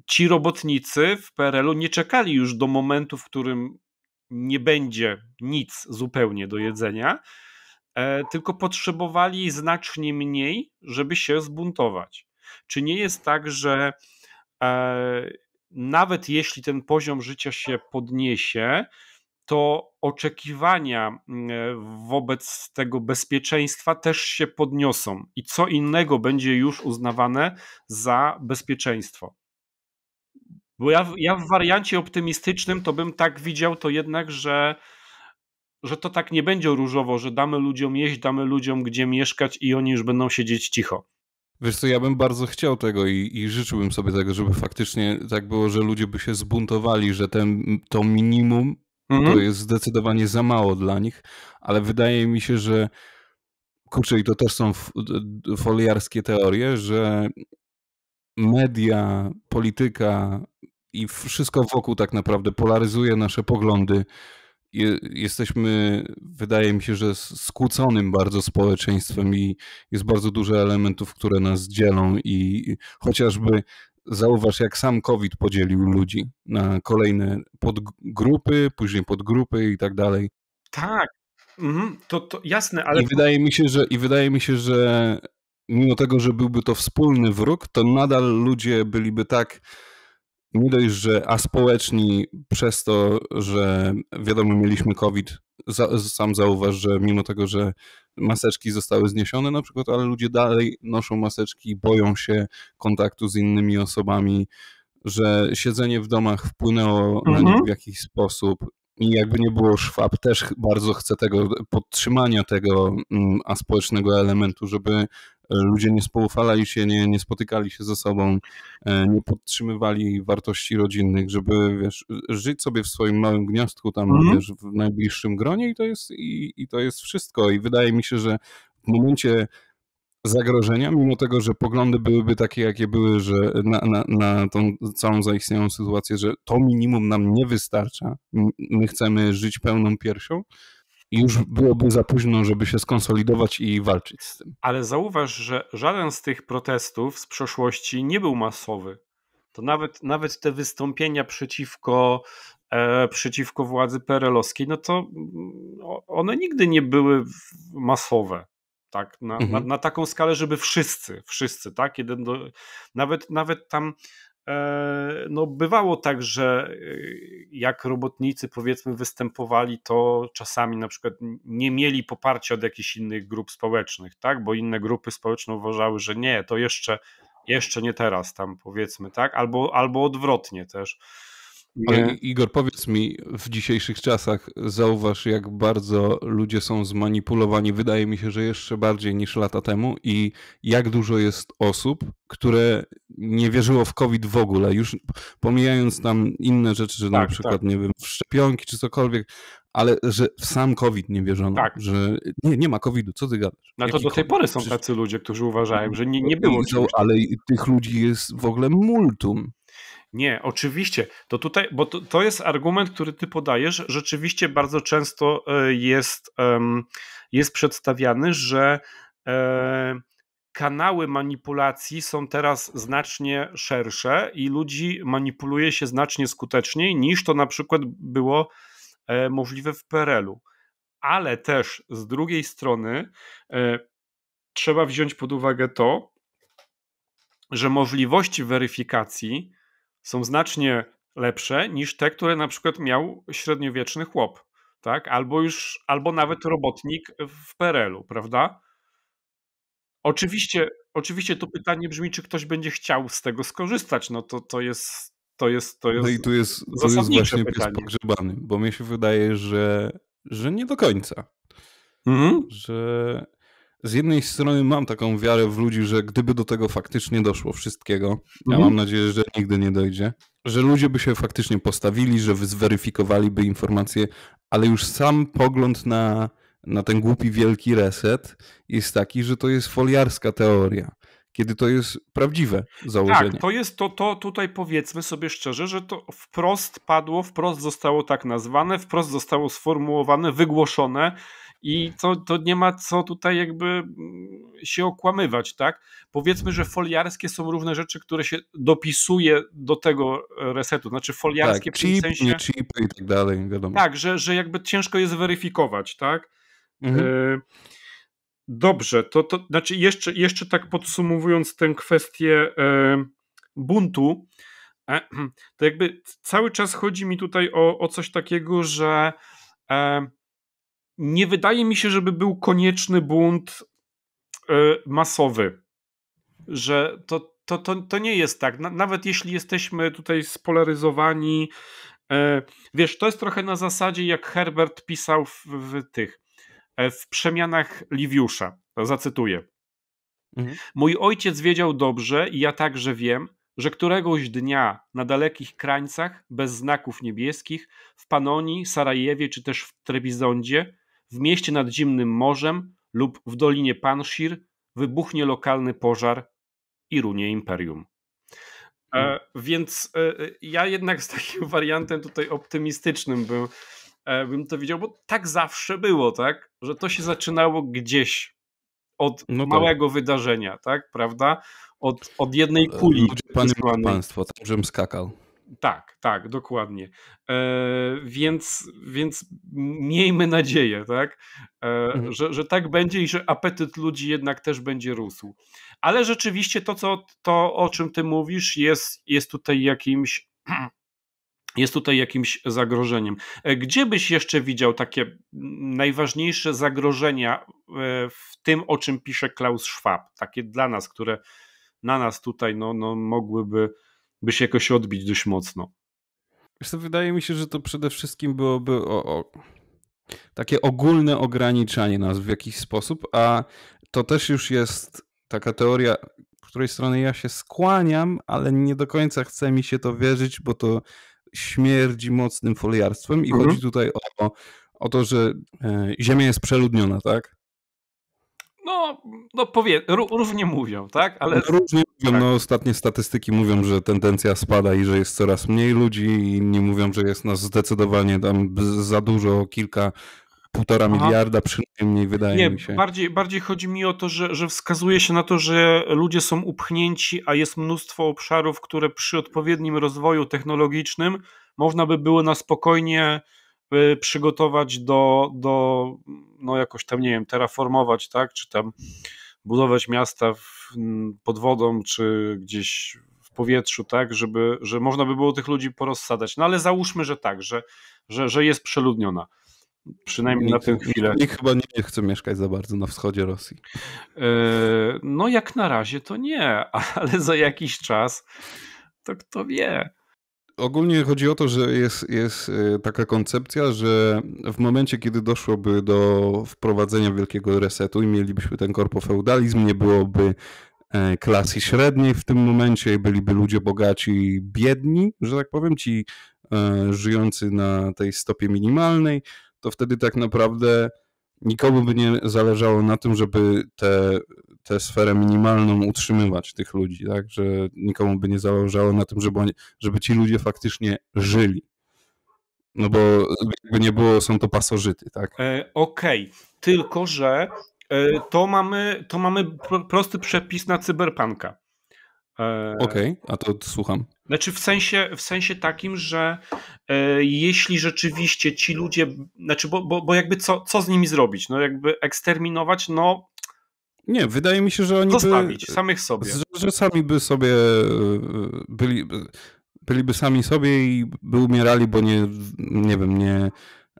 ci robotnicy w PRL-u nie czekali już do momentu, w którym nie będzie nic zupełnie do jedzenia, e, tylko potrzebowali znacznie mniej, żeby się zbuntować. Czy nie jest tak, że e, nawet jeśli ten poziom życia się podniesie, to oczekiwania mm, e, wobec tego bezpieczeństwa też się podniosą i co innego będzie już uznawane za bezpieczeństwo. Bo ja, ja w wariancie optymistycznym to bym tak widział to jednak, że, że to tak nie będzie różowo, że damy ludziom jeść, damy ludziom gdzie mieszkać i oni już będą siedzieć cicho. Wiesz co, ja bym bardzo chciał tego i, i, życzyłbym sobie tego, żeby faktycznie tak było, że ludzie by się zbuntowali, że ten, to minimum Mhm. To jest zdecydowanie za mało dla nich, ale wydaje mi się, że kurczę, i to też są foliarskie teorie, że media, polityka i wszystko wokół tak naprawdę polaryzuje nasze poglądy. Jesteśmy, wydaje mi się, że skłóconym bardzo społeczeństwem i jest bardzo dużo elementów, które nas dzielą i chociażby Zauważ, jak sam COVID podzielił ludzi na kolejne podgrupy, później podgrupy i tak dalej. Tak, mhm, to, to jasne, ale. I wydaje, mi się, że, I wydaje mi się, że mimo tego, że byłby to wspólny wróg, to nadal ludzie byliby tak nie dość, że aspołeczni przez to, że wiadomo, mieliśmy COVID, za, sam zauważ, że mimo tego, że maseczki zostały zniesione na przykład, ale ludzie dalej noszą maseczki, boją się kontaktu z innymi osobami, że siedzenie w domach wpłynęło mhm. na nich mhm. w jakiś sposób. I jakby nie było Szwab, też bardzo chce tego podtrzymania tego mm, elementu, żeby ludzie nie spoufalali się, nie, nie spotykali się ze sobą, e, nie podtrzymywali wartości rodzinnych, żeby wiesz, żyć sobie w swoim małym gniazdku tam mm. wiesz, w najbliższym gronie i to, jest, i, i to jest wszystko. I wydaje mi się, że w momencie zagrożenia, mimo tego, że poglądy byłyby takie, jakie były, że na, na, na tą całą zaistniałą sytuację, że to minimum nam nie wystarcza, my chcemy żyć pełną piersią, już byłoby za późno, żeby się skonsolidować i walczyć z tym. Ale zauważ, że żaden z tych protestów z przeszłości nie był masowy. To nawet, nawet te wystąpienia przeciwko, e, przeciwko władzy perelowskiej, no to mm, one nigdy nie były masowe. Tak, na, mhm. na, na taką skalę, żeby wszyscy, wszyscy, tak, jeden do, nawet, nawet tam E, no bywało tak, że e, jak robotnicy powiedzmy występowali, to czasami na przykład nie mieli poparcia od jakichś innych grup społecznych, tak? Bo inne grupy społeczne uważały, że nie, to jeszcze, jeszcze nie teraz tam powiedzmy, tak? Albo, albo odwrotnie też. Ale Igor, powiedz mi, w dzisiejszych czasach zauważ, jak bardzo ludzie są zmanipulowani, wydaje mi się, że jeszcze bardziej niż lata temu, i jak dużo jest osób, które nie wierzyło w COVID w ogóle, już pomijając tam inne rzeczy, że tak, na przykład, tak. nie wiem, w szczepionki czy cokolwiek, ale że w sam COVID nie wierzono, tak. że nie, nie ma COVID-u, co ty gadasz? No to do tej pory są Przecież... tacy ludzie, którzy uważają, że nie, nie było. ale tych ludzi jest w ogóle multum. Nie, oczywiście. To tutaj, bo to, to jest argument, który ty podajesz, rzeczywiście bardzo często e, jest, jest przedstawiany, że e, kanały manipulacji są teraz znacznie szersze i ludzi manipuluje się znacznie skuteczniej niż to na przykład było e, możliwe w PRL-u. Ale też z drugiej strony trzeba wziąć pod uwagę to, że możliwości weryfikacji są znacznie lepsze niż te, które na przykład miał średniowieczny chłop, tak? Albo już, albo nawet mhm. robotnik w PRL-u, prawda? Oczywiście, oczywiście to pytanie brzmi, czy ktoś będzie chciał z tego skorzystać. No to, to jest. To jest, to no jest no i tu jest, tu jest właśnie pies pogrzebany, bo mi się wydaje, że, że nie do końca. Mhm. Że z jednej strony mam taką wiarę w ludzi, że gdyby do tego faktycznie doszło wszystkiego, ja mhm. mam nadzieję, że nigdy nie dojdzie, że ludzie by się faktycznie postawili, że zweryfikowaliby informacje, ale już sam pogląd na, na ten głupi wielki reset jest taki, że to jest foliarska teoria kiedy to jest prawdziwe założenie. Tak, to jest to, to tutaj powiedzmy sobie szczerze, że to wprost padło, wprost zostało tak nazwane, wprost zostało sformułowane, wygłoszone i to, to nie ma co tutaj jakby mm, się okłamywać, tak? Powiedzmy, że foliarskie są różne rzeczy, które się dopisuje do tego resetu, znaczy foliarskie tak, w chip, sensie... nie i tak dalej, wiadomo. Tak, że, że jakby ciężko jest weryfikować, tak? Mhm. Y Dobrze, to, to znaczy jeszcze, jeszcze tak podsumowując tę kwestię e, buntu, e, to jakby cały czas chodzi mi tutaj o, o coś takiego, że e, nie wydaje mi się, żeby był konieczny bunt e, masowy. Że to, to, to, to nie jest tak. Na, nawet jeśli jesteśmy tutaj spolaryzowani, e, wiesz, to jest trochę na zasadzie jak Herbert pisał w, w tych E, w przemianach Liviusza. Zacytuję. Mhm. Mój ojciec wiedział dobrze i ja także wiem, że któregoś dnia na dalekich krańcach, bez znaków niebieskich, w Panonii, Sarajewie czy też w Trebizondzie, w mieście nad Zimnym Morzem lub w Dolinie Panshir wybuchnie lokalny pożar i runie imperium. E, mhm. więc e, e, ja jednak z takim wariantem tutaj optymistycznym bym E, bym to widział, bo tak zawsze było, tak? Że to się zaczynało gdzieś od no tak. małego tak. wydarzenia, tak? Prawda? Od, od jednej e, kuli. panie, państwo, tak, żebym skakał. Tak, tak, dokładnie. E, więc, więc miejmy nadzieję, tak, e, mhm. że, że tak będzie i że apetyt ludzi jednak też będzie rósł. Ale rzeczywiście to, co, to o czym ty mówisz, jest, jest tutaj jakimś jest tutaj jakimś zagrożeniem. E, gdzie byś jeszcze widział takie najważniejsze zagrożenia e, w tym, o czym pisze Klaus Schwab? Takie dla nas, które na nas tutaj no, no, mogłyby by się jakoś odbić dość mocno. wydaje mi się, że to przede wszystkim byłoby o, o, takie ogólne ograniczanie nas w jakiś sposób, a to też już jest taka teoria, której strony ja się skłaniam, ale nie do końca chce mi się to wierzyć, bo to śmierdzi mocnym foliarstwem i mhm. chodzi tutaj o, o to, że e, Ziemia jest przeludniona, tak? No, no powie, różnie mówią, tak? Ale... No, różnie mówią, tak. no ostatnie statystyki mówią, że tendencja spada i że jest coraz mniej ludzi, inni mówią, że jest nas zdecydowanie tam za dużo, kilka półtora miliarda przynajmniej wydaje nie, mi się. Bardziej, bardziej chodzi mi o to, że, że wskazuje się na to, że ludzie są upchnięci, a jest mnóstwo obszarów, które przy odpowiednim rozwoju technologicznym można by było na spokojnie y, przygotować do, do no jakoś tam, nie wiem, terraformować, tak, czy tam budować miasta w, pod wodą, czy gdzieś w powietrzu, tak, żeby, że można by było tych ludzi porozsadać. No ale załóżmy, że tak, że, że, że jest przeludniona. Przynajmniej nikt, na tę chwilę. Nikt chyba nie chce mieszkać za bardzo na wschodzie Rosji. E, no, jak na razie to nie, ale za jakiś czas to kto wie. Ogólnie chodzi o to, że jest, jest e, taka koncepcja, że w momencie, kiedy doszłoby do wprowadzenia wielkiego resetu i mielibyśmy ten korpofeudalizm, nie byłoby e, klasy średniej w tym momencie, byliby ludzie bogaci biedni, że tak powiem, ci żyjący na tej stopie minimalnej, to wtedy tak naprawdę nikomu by nie zależało na tym, żeby tę te, te sferę minimalną utrzymywać tych ludzi, tak? Że nikomu by nie zależało na tym, żeby, oni, żeby ci ludzie faktycznie żyli. No bo jakby nie było, są to pasożyty, tak? E, Okej, okay. tylko że e, to mamy, to mamy prosty przepis na cyberpanka. E, Okej, okay. a to słucham. Znaczy w sensie, w sensie takim, że e, jeśli rzeczywiście ci ludzie, znaczy bo, bo, bo jakby co, co z nimi zrobić? No jakby eksterminować, no nie, wydaje mi się, że oni zostawić by, samych sobie. Że, sami by sobie e, byli, byliby sami sobie i by umierali, bo nie, nie wiem, nie,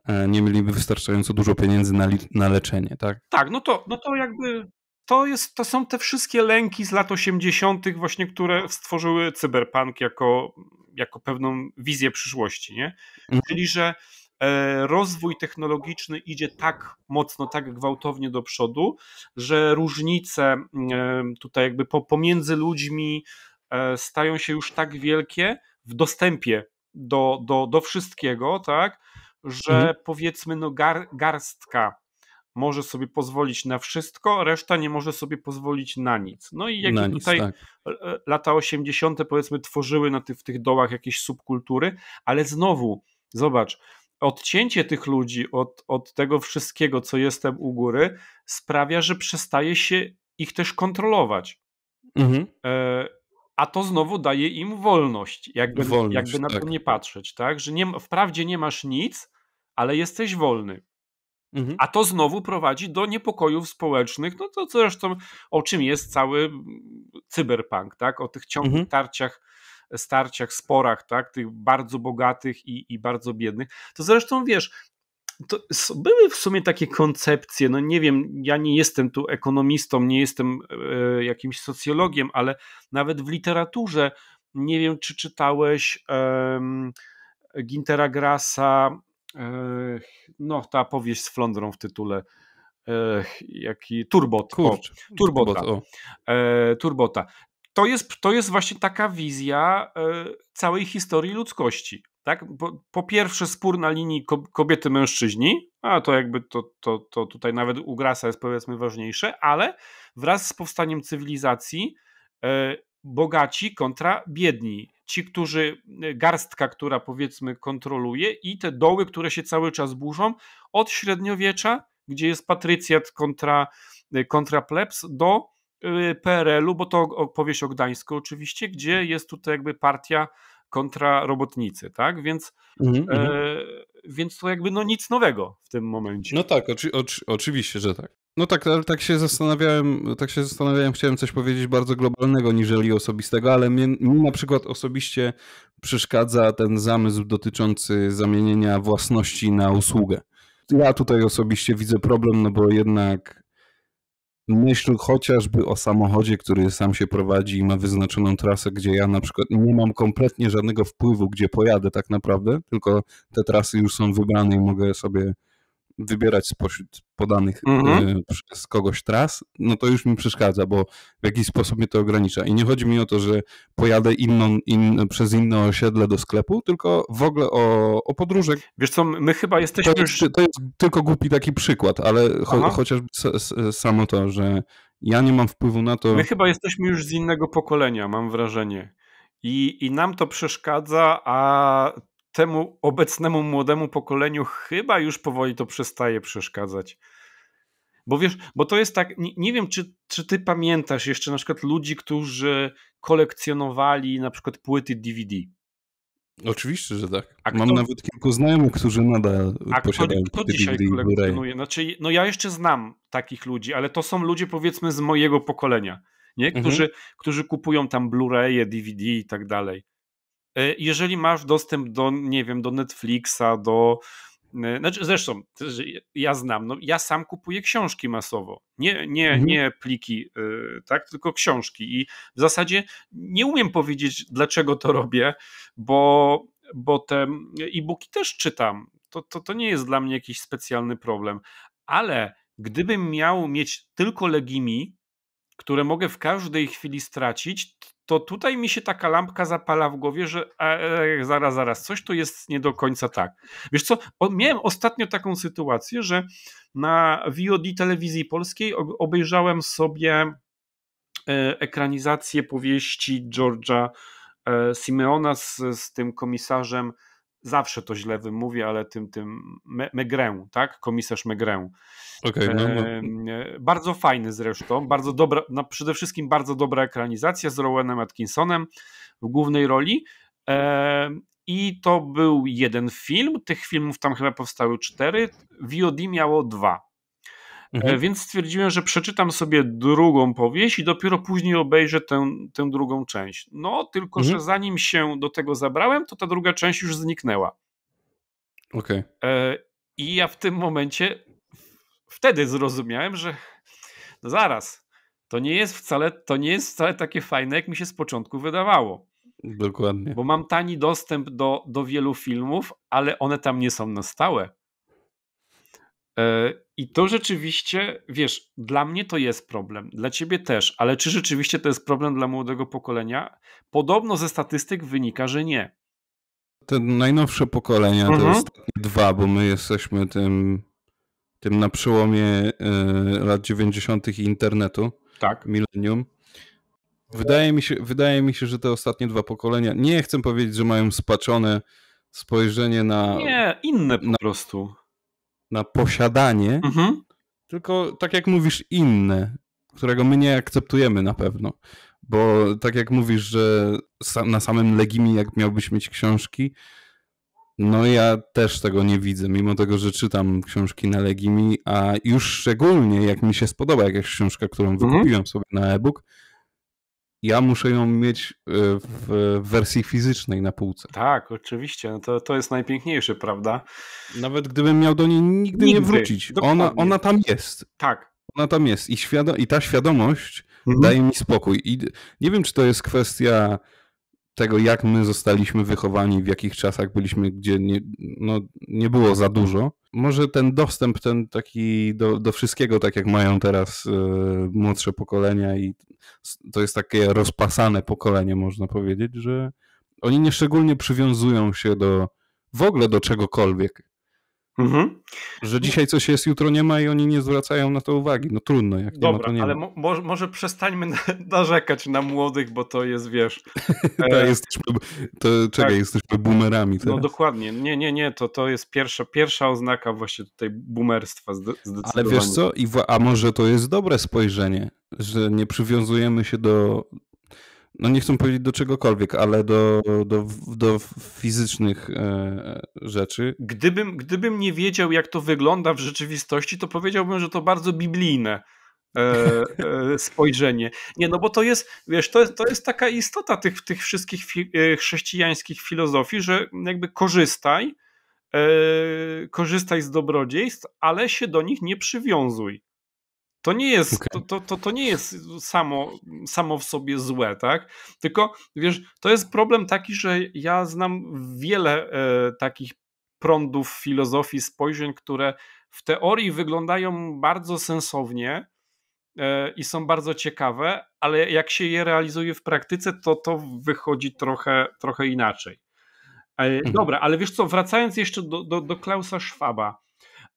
e, nie mieliby wystarczająco dużo pieniędzy na, na leczenie, tak? Tak, no to, no to jakby to, jest, to są te wszystkie lęki z lat 80., właśnie, które stworzyły cyberpunk jako, jako pewną wizję przyszłości. Nie? Mhm. Czyli, że e, rozwój technologiczny idzie tak mocno, tak gwałtownie do przodu, że różnice e, tutaj jakby pomiędzy ludźmi e, stają się już tak wielkie w dostępie do, do, do wszystkiego, tak, że mhm. powiedzmy no gar, garstka może sobie pozwolić na wszystko, reszta nie może sobie pozwolić na nic. No i jak tutaj tak. E, e, lata 80. powiedzmy tworzyły na w tych dołach jakieś subkultury, ale znowu zobacz, odcięcie tych ludzi od, od tego wszystkiego, co jestem u góry, sprawia, że przestaje się ich też kontrolować. Mhm. E a to znowu daje im wolność, jakby, wolność, jakby na tak. to nie patrzeć, tak? Że nie, wprawdzie nie masz nic, ale jesteś wolny. Mhm. A to znowu prowadzi do niepokojów społecznych, no to zresztą o czym jest cały cyberpunk, tak? O tych ciągłych mhm. tarciach, starciach, sporach, tak? Tych bardzo bogatych i, i bardzo biednych. To zresztą wiesz, to były w sumie takie koncepcje, no nie wiem, ja nie jestem tu ekonomistą, nie jestem e, jakimś socjologiem, ale nawet w literaturze, nie wiem czy czytałeś Gintera Grasa no ta powieść z Flondrą w tytule jaki Turbot. Kurczę, o, turbota. Turbot, e, turbota. To jest, to jest właśnie taka wizja e, całej historii ludzkości. Tak? Po, po, pierwsze spór na linii kobiety-mężczyźni, a to jakby to, to, to tutaj nawet u Grasa jest powiedzmy ważniejsze, ale wraz z powstaniem cywilizacji e, bogaci kontra biedni. Ci, którzy, y, garstka, która powiedzmy kontroluje, i te doły, które się cały czas burzą, od średniowiecza, gdzie jest patrycjat kontra, y, kontra plebs, do y, PRL-u, bo to powieść o Gdańsku oczywiście, gdzie jest tutaj jakby partia kontra robotnicy, tak? Więc, mm, e, mhm. więc to jakby no nic nowego w tym momencie. No tak, oczy, oczy, oczywiście, że tak. No tak, ale tak się zastanawiałem, tak się zastanawiałem, chciałem coś powiedzieć bardzo globalnego niżeli osobistego, ale mnie, mi na przykład osobiście przeszkadza ten zamysł dotyczący zamienienia własności na usługę. Ja tutaj osobiście widzę problem, no bo jednak myśl chociażby o samochodzie, który sam się prowadzi i ma wyznaczoną trasę, gdzie ja na przykład nie mam kompletnie żadnego wpływu, gdzie pojadę tak naprawdę, tylko te trasy już są wybrane i mogę sobie wybierać spośród podanych mm przez kogoś tras, no to już mi przeszkadza, bo w jakiś sposób mnie to ogranicza. I nie chodzi mi o to, że pojadę inną, in, przez inne osiedle do sklepu, tylko w ogóle o, o podróże. Wiesz co, my chyba jesteśmy to, już... To jest tylko głupi taki przykład, ale cho, chociażby samo to, że ja nie mam wpływu na to... My chyba jesteśmy już z innego pokolenia, mam wrażenie. I, I nam to przeszkadza, a temu obecnemu młodemu pokoleniu chyba już powoli to przestaje przeszkadzać. Bo wiesz, bo to jest tak, nie, nie, wiem, czy, czy ty pamiętasz jeszcze na przykład ludzi, którzy kolekcjonowali na przykład płyty DVD. Oczywiście, że tak. A Mam kto, nawet kilku znajomych, którzy nadal a posiadają kto, kto dzisiaj kolekcjonuje? Znaczy, no ja jeszcze znam takich ludzi, ale to są ludzie powiedzmy z mojego pokolenia, nie? Mhm. Którzy, mhm. którzy kupują tam Blu-raye, DVD i tak dalej. E, jeżeli masz dostęp do, nie wiem, do Netflixa, do. E, znaczy, zresztą, ja znam, no, ja sam kupuję książki masowo. Nie, nie, mhm. nie pliki, e, tak, tylko książki. I w zasadzie nie umiem powiedzieć, dlaczego to robię, bo, bo te e-booki też czytam. To, to, to nie jest dla mnie jakiś specjalny problem. Ale gdybym miał mieć tylko Legimi, które mogę w każdej chwili stracić, to tutaj mi się taka lampka zapala w głowie, że e, e zaraz, zaraz, coś tu jest nie do końca tak. Wiesz co, miałem ostatnio taką sytuację, że na VOD telewizji polskiej obejrzałem sobie e, ekranizację powieści George'a e, Simeona z, z tym komisarzem zawsze to źle wymówię, ale tym, tym Megrę, tak? Komisarz Megrę. Okay, no, no. bardzo fajny zresztą, bardzo dobra, no przede wszystkim bardzo dobra ekranizacja z Rowanem Atkinsonem w głównej roli. I to był jeden film, tych filmów tam chyba powstały cztery, VOD miało dwa. E, mhm. Więc stwierdziłem, że przeczytam sobie drugą powieść i dopiero później obejrzę tę, tę drugą część. No, tylko mhm. że zanim się do tego zabrałem, to ta druga część już zniknęła. Okej. Okay. E, I ja w tym momencie wtedy zrozumiałem, że no zaraz, to nie jest wcale, to nie jest wcale takie fajne, jak mi się z początku wydawało. Dokładnie. Bo mam tani dostęp do, do wielu filmów, ale one tam nie są na stałe. E, I to rzeczywiście, wiesz, dla mnie to jest problem, dla ciebie też, ale czy rzeczywiście to jest problem dla młodego pokolenia? Podobno ze statystyk wynika, że nie. Te najnowsze pokolenia, mhm. te ostatnie dwa, bo my jesteśmy tym, tym na przełomie y, lat 90. i internetu, tak. milenium. Wydaje mi, się, wydaje mi się, że te ostatnie dwa pokolenia, nie chcę powiedzieć, że mają spaczone spojrzenie na. Nie, inne po na, prostu na posiadanie, mhm. tylko tak jak mówisz, inne, którego my nie akceptujemy na pewno. Bo tak jak mówisz, że na samym Legimi, jak miałbyś mieć książki, no ja też tego nie widzę, mimo tego, że czytam książki na Legimi, a już szczególnie jak mi się spodoba jakaś książka, którą mhm. wykupiłem sobie na e-book, ja muszę ją mieć e, w wersji fizycznej na półce. Tak, oczywiście. No to, to jest najpiękniejsze, prawda? Nawet gdybym miał do niej nigdy, nigdy. nie wrócić. Ona, ona tam jest. Tak. Ona tam jest i, świado- i ta świadomość mhm. daje mi spokój. I nie wiem, czy to jest kwestia tego, jak my zostaliśmy wychowani, w jakich czasach byliśmy, gdzie nie, no, nie było za dużo może ten dostęp, ten taki do, do wszystkiego, tak jak mają teraz e, młodsze pokolenia i to jest takie rozpasane pokolenie, można powiedzieć, że oni nieszczególnie przywiązują się do w ogóle do czegokolwiek. Mhm. Że dzisiaj coś jest, jutro nie ma i oni nie zwracają na to uwagi. No trudno, jak Dobra, nie ma, to nie ale mo może przestańmy na narzekać na młodych, bo to jest, wiesz... to e, jesteśmy, to, czekaj, tak. jesteśmy boomerami no teraz. No dokładnie, nie, nie, nie, to, to jest pierwsza, pierwsza oznaka właśnie tutaj boomerstwa zdecydowanie. Ale wiesz co, I a może to jest dobre spojrzenie, że nie przywiązujemy się do no nie chcę powiedzieć do czegokolwiek, ale do, do, do fizycznych e, rzeczy. Gdybym, gdybym nie wiedział, jak to wygląda w rzeczywistości, to powiedziałbym, że to bardzo biblijne. E, e, spojrzenie. Nie, no bo to jest, wiesz, to jest, to jest taka istota tych, tych wszystkich fi, e, chrześcijańskich filozofii, że jakby korzystaj, e, korzystaj z dobrodziejstw, ale się do nich nie przywiązuj. To nie jest, okay. to, to, to, nie jest samo, samo w sobie złe, tak? Tylko wiesz, to jest problem taki, że ja znam wiele e, takich prądów filozofii, spojrzeń, które w teorii wyglądają bardzo sensownie e, i są bardzo ciekawe, ale jak się je realizuje w praktyce, to to wychodzi trochę, trochę inaczej. E, mhm. Dobra, ale wiesz co, wracając jeszcze do, do, do Klausa Schwaba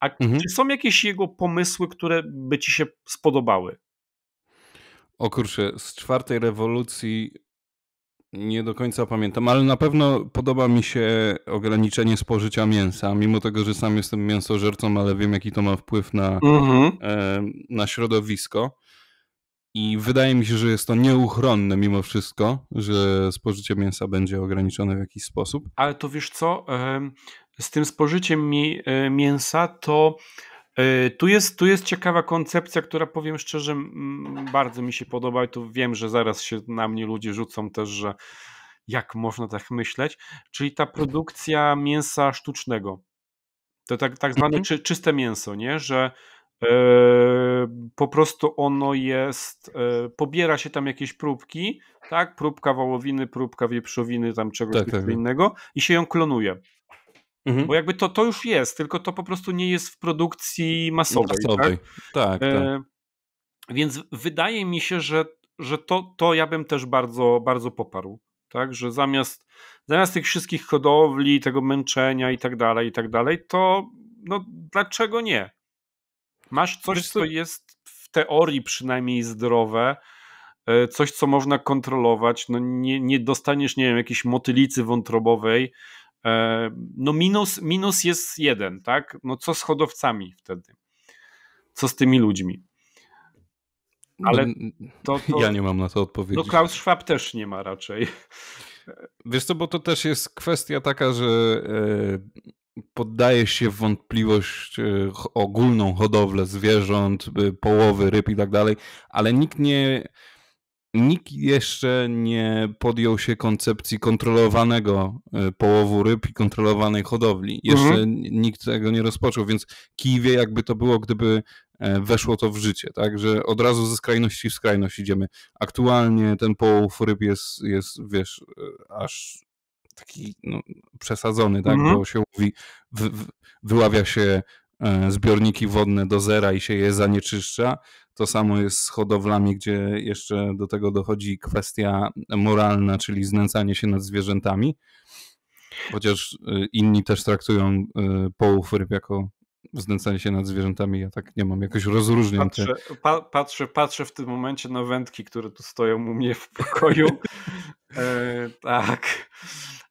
a mhm. czy są jakieś jego pomysły, które by ci się spodobały? O kurczę, z czwartej rewolucji nie do końca pamiętam, ale na pewno podoba mi się ograniczenie spożycia mięsa, mimo tego, że sam jestem mięsożercą, ale wiem jaki to ma wpływ na, mhm. e, na środowisko. I wydaje mi się, że jest to nieuchronne mimo wszystko, że spożycie mięsa będzie ograniczone w jakiś sposób. Ale to wiesz co, z tym spożyciem mi, e, mięsa, to e, tu jest, tu jest ciekawa koncepcja, która powiem szczerze, bardzo mi się podoba i tu wiem, że zaraz się na mnie ludzie rzucą też, że jak można tak myśleć, czyli ta produkcja mięsa sztucznego. To tak, tak zwane mhm. czy, czyste mięso, nie? Że e, po prostu ono jest, pobiera się tam jakieś próbki, tak? Próbka wołowiny, próbka wieprzowiny, tam czegoś tak, tak, tak. innego i się ją klonuje. Mhm. Bo jakby to, to już jest, tylko to po prostu nie jest w produkcji masowej. Tak? masowej. Tak, e, tak. E, więc wydaje mi się, że, że to, to ja bym też bardzo, bardzo poparł. Tak, że zamiast, zamiast tych wszystkich hodowli, tego męczenia i tak dalej, i tak dalej, to no, dlaczego nie? Masz coś, co jest w teorii przynajmniej zdrowe, e, coś, co można kontrolować. No nie, nie dostaniesz, nie wiem, jakiejś motylicy wątrobowej, E, no minus, minus jest jeden, tak? No co z hodowcami wtedy? Co z tymi ludźmi? No, ale to, to... Ja nie mam na to no odpowiedzi. No Klaus Schwab też nie ma raczej. Wiesz co, bo to też jest kwestia taka, że e, poddaje się wątpliwość e, ogólną hodowlę zwierząt, połowy ryb i tak dalej, ale nikt nie Nikt jeszcze nie podjął się koncepcji kontrolowanego e, połowu ryb i kontrolowanej hodowli. Mhm. Jeszcze mhm. nikt tego nie rozpoczął, więc kij jakby to było, gdyby e, weszło to w życie, także Że od razu ze skrajności w skrajność idziemy. Aktualnie ten połów ryb jest, jest wiesz, e, aż taki no, przesadzony, tak? Mhm. Bo się mówi, wyławia się E, zbiorniki wodne do zera i się je zanieczyszcza. To samo jest z hodowlami, gdzie jeszcze do tego dochodzi kwestia moralna, czyli znęcanie się nad zwierzętami. Chociaż e, inni też traktują e, połów ryb jako znęcanie się nad zwierzętami, ja tak nie mam, jakoś rozróżniam patrzę, te... pa, patrzę, patrzę w tym momencie na wędki, które tu stoją u mnie w pokoju. e, tak.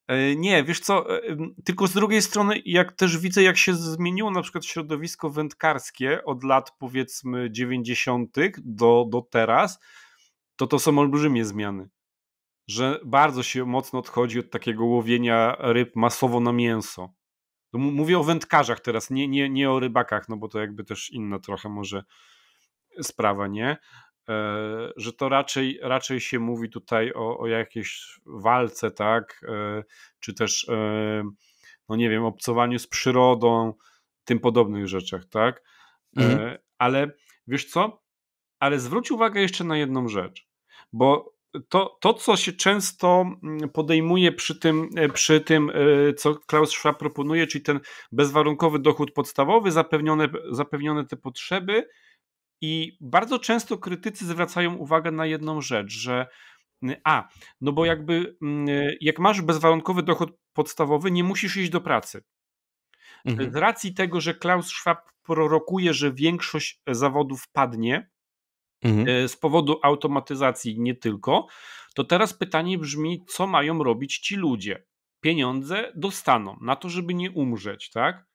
E, nie, wiesz co, e, tylko z drugiej strony, jak też widzę, jak się zmieniło na przykład środowisko wędkarskie od lat powiedzmy 90. Do, do teraz, to to są olbrzymie zmiany. Że bardzo się mocno odchodzi od takiego łowienia ryb masowo na mięso. No, mówię o wędkarzach teraz, nie, nie, nie o rybakach, no bo to jakby też inna trochę może sprawa, nie? E, że to raczej, raczej się mówi tutaj o, o jakiejś walce, tak, e, czy też, e, no nie wiem, obcowaniu z przyrodą, tym podobnych rzeczach, tak. Mhm. Ale wiesz co? Ale zwróć uwagę jeszcze na jedną rzecz, bo to, to, co się często mm, podejmuje przy tym, przy tym, co Klaus Schwab proponuje, czyli ten bezwarunkowy dochód podstawowy, zapewnione, zapewnione te potrzeby, i bardzo często krytycy zwracają uwagę na jedną rzecz, że mm, a, no bo jakby mm, jak masz bezwarunkowy dochód podstawowy, nie musisz iść do pracy. Mhm. Z racji tego, że Klaus Schwab prorokuje, że większość zawodów padnie mhm. E, z powodu automatyzacji nie tylko, to teraz pytanie brzmi, co mają robić ci ludzie? Pieniądze dostaną na to, żeby nie umrzeć, tak?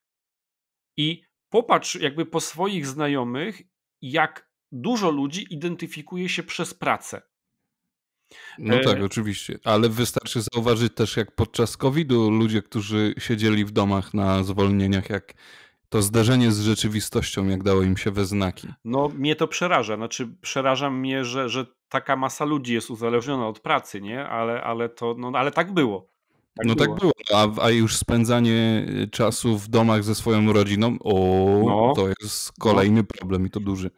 I popatrz jakby po swoich znajomych jak dużo ludzi identyfikuje się przez pracę. No e, tak, oczywiście, ale wystarczy zauważyć też, jak podczas COVID-u ludzie, którzy siedzieli w domach na zwolnieniach, jak to zdarzenie z rzeczywistością, jak dało im się we znaki. No, mnie to przeraża. Znaczy, przeraża mnie, że, że taka masa ludzi jest uzależniona od pracy, nie? Ale, ale to, no, ale tak było. Tak no było. tak było, a, a, już spędzanie y, czasu w domach ze swoją rodziną, o, no. to jest kolejny no. problem i to duży.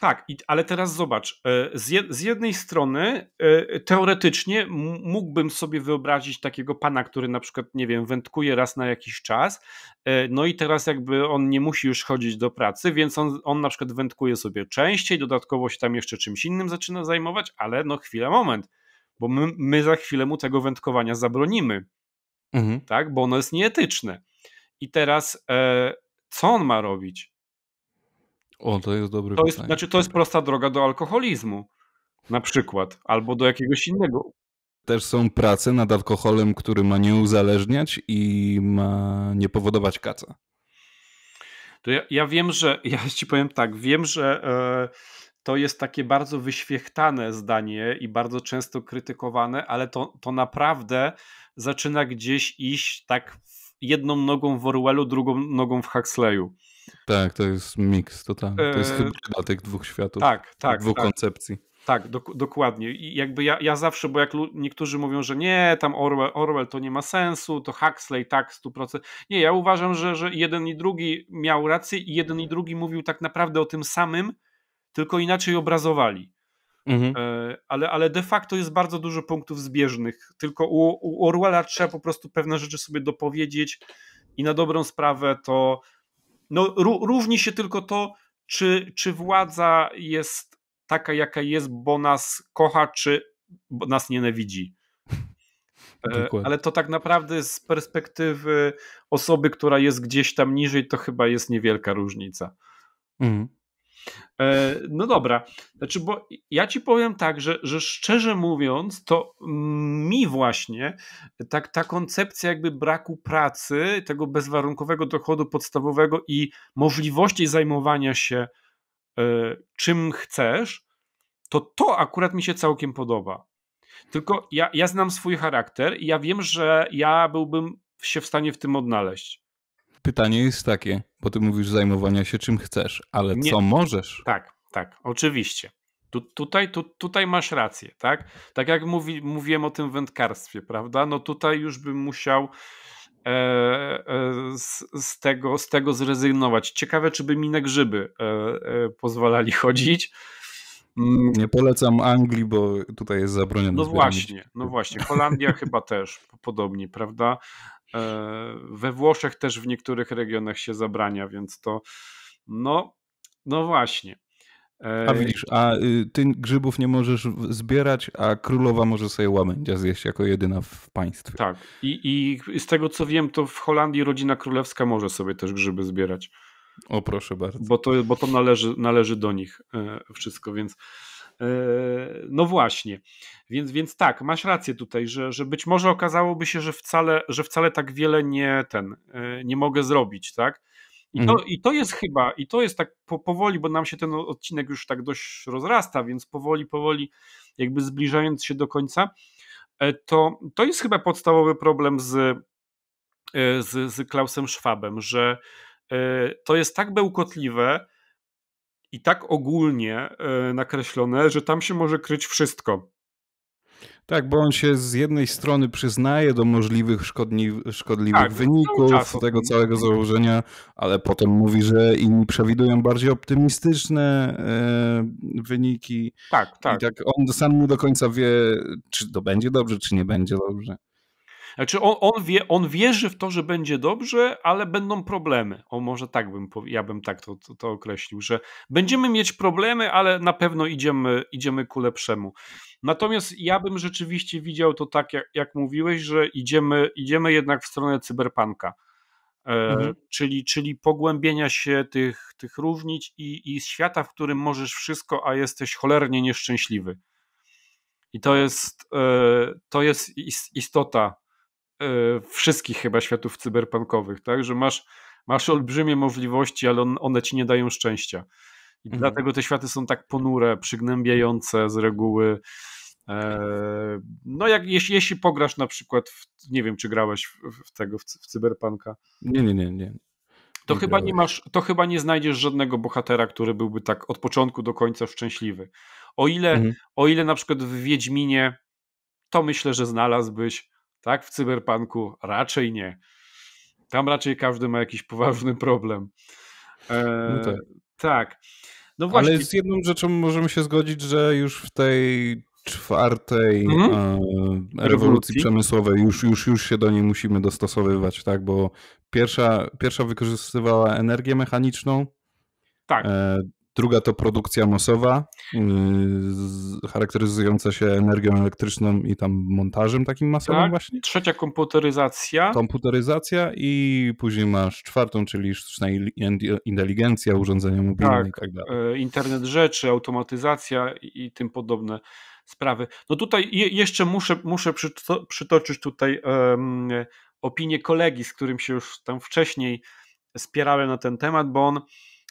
Tak, ale teraz zobacz, e, z, jednej strony e, teoretycznie mógłbym sobie wyobrazić takiego pana, który na przykład, nie wiem, wędkuje raz na jakiś czas, e, no i teraz jakby on nie musi już chodzić do pracy, więc on, on na przykład wędkuje sobie częściej, dodatkowo się tam jeszcze czymś innym zaczyna zajmować, ale no chwila, moment bo my, my za chwilę mu tego wędkowania zabronimy, mhm. tak? bo ono jest nieetyczne. I teraz e, co on ma robić? O, to jest dobry to jest, Znaczy, to jest prosta droga do alkoholizmu na przykład, albo do jakiegoś innego. Też są prace nad alkoholem, który ma nie uzależniać i ma nie powodować kaca. To ja, ja wiem, że ja ci powiem tak, wiem, że e, to jest takie bardzo wyświechtane zdanie i bardzo często krytykowane, ale to, to naprawdę zaczyna gdzieś iść tak jedną nogą w Orwellu, drugą nogą w Huxleyu. Tak, to jest miks totalny. To jest e, hybryda tych dwóch światów. Tak, tak. Dwóch tak. koncepcji. Tak, do, dokładnie. I jakby ja, ja zawsze, bo jak niektórzy mówią, że nie, tam Orwell, Orwell to nie ma sensu, to Huxley tak 100%. Nie, ja uważam, że, że jeden i drugi miał rację i jeden i drugi mówił tak naprawdę o tym samym, tylko inaczej obrazowali. Mhm. E, ale, ale de facto jest bardzo dużo punktów zbieżnych. Tylko u, u Orwella trzeba po prostu pewne rzeczy sobie dopowiedzieć i na dobrą sprawę to no, równi się tylko to, czy, czy władza jest taka, jaka jest, bo nas kocha, czy bo nas nienawidzi. E, Dokładnie. Ale to tak naprawdę z perspektywy osoby, która jest gdzieś tam niżej, to chyba jest niewielka różnica. Mhm. E, no dobra, znaczy, bo ja ci powiem tak, że, że szczerze mówiąc, to mi właśnie tak, ta koncepcja jakby braku pracy, tego bezwarunkowego dochodu podstawowego i możliwości zajmowania się e, czym chcesz, to to akurat mi się całkiem podoba. Tylko ja, ja znam swój charakter i ja wiem, że ja byłbym się w stanie w tym odnaleźć pytanie jest takie, bo ty mówisz zajmowania się czym chcesz, ale nie, co możesz? Tak, tak, oczywiście. Tu, tutaj, tu, tutaj masz rację, tak? Tak jak mówi, mówiłem o tym wędkarstwie, prawda? No tutaj już bym musiał e, e, z, z, tego, z tego zrezygnować. Ciekawe, czy by mi na grzyby e, e pozwalali chodzić Mm, nie polecam Anglii, bo tutaj jest zabronione. No właśnie, no właśnie. Holandia chyba też podobnie, prawda? E, we Włoszech też w niektórych regionach się zabrania, więc to no, no właśnie. E, a widzisz, a y, ty grzybów nie możesz zbierać, a królowa może sobie łamędzia zjeść jako jedyna w państwie. Tak. I, I z tego co wiem, to w Holandii rodzina królewska może sobie też grzyby zbierać. O proszę bardzo. Bo to, bo to należy, należy do nich e, wszystko, więc e, no właśnie. Więc, więc tak, masz rację tutaj, że, że być może okazałoby się, że wcale, że wcale tak wiele nie ten, e, nie mogę zrobić, tak? I to, mhm. I to jest chyba, i to jest tak po, powoli, bo nam się ten odcinek już tak dość rozrasta, więc powoli, powoli, jakby zbliżając się do końca, to, to jest chyba podstawowy problem z, z, z Klausem Schwabem, że E, to jest tak bełkotliwe i tak ogólnie e, nakreślone, że tam się może kryć wszystko. Tak, bo on się z jednej strony przyznaje do możliwych szkodliwych, szkodliwych tak, wyników tego całego założenia, ale potem mówi, że inni przewidują bardziej optymistyczne e, wyniki. Tak, tak. I tak on sam nie do końca wie, czy to będzie dobrze, czy nie będzie dobrze. Znaczy on, on, wie, on wierzy w to, że będzie dobrze, ale będą problemy. O może tak bym, ja bym tak to, to, to określił, że będziemy mieć problemy, ale na pewno idziemy, idziemy ku lepszemu. Natomiast ja bym rzeczywiście widział to tak, jak, jak mówiłeś, że idziemy, idziemy jednak w stronę cyberpanka. E, mhm. czyli, czyli pogłębienia się tych, tych równic i, i świata, w którym możesz wszystko, a jesteś cholernie nieszczęśliwy. I to jest, e, to jest istota E, wszystkich chyba światów cyberpunkowych, tak? Że masz, masz olbrzymie możliwości, ale on, one ci nie dają szczęścia. I mhm. dlatego te światy są tak ponure, przygnębiające z reguły. E, no, jak, jeśli, jeśli pograsz na przykład, w, nie wiem, czy grałeś w, w tego, w, w Cyberpunka. Nie, nie, nie, nie. To chyba nie masz, to chyba nie znajdziesz żadnego bohatera, który byłby tak od początku do końca szczęśliwy. O ile, mhm. o ile na przykład w Wiedźminie, to myślę, że znalazłbyś tak, w cyberpunku raczej nie. Tam raczej każdy ma jakiś poważny problem. E, no tak. tak. No właśnie. Ale z jedną rzeczą możemy się zgodzić, że już w tej czwartej mhm. e, rewolucji, rewolucji przemysłowej już, już, już się do niej musimy dostosowywać, tak? Bo pierwsza, pierwsza wykorzystywała energię mechaniczną. Tak. E, Druga to produkcja masowa y, charakteryzująca się energią elektryczną i tam montażem takim masowym tak. właśnie. Trzecia komputeryzacja. Komputeryzacja i później masz czwartą, czyli sztuczna inteligencja, urządzenia mobilne tak, i tak dalej. E, internet rzeczy, automatyzacja i tym podobne sprawy. No tutaj jeszcze muszę, muszę przytoczyć tutaj um, opinię kolegi, z którym się już tam wcześniej spierałem na ten temat, bo on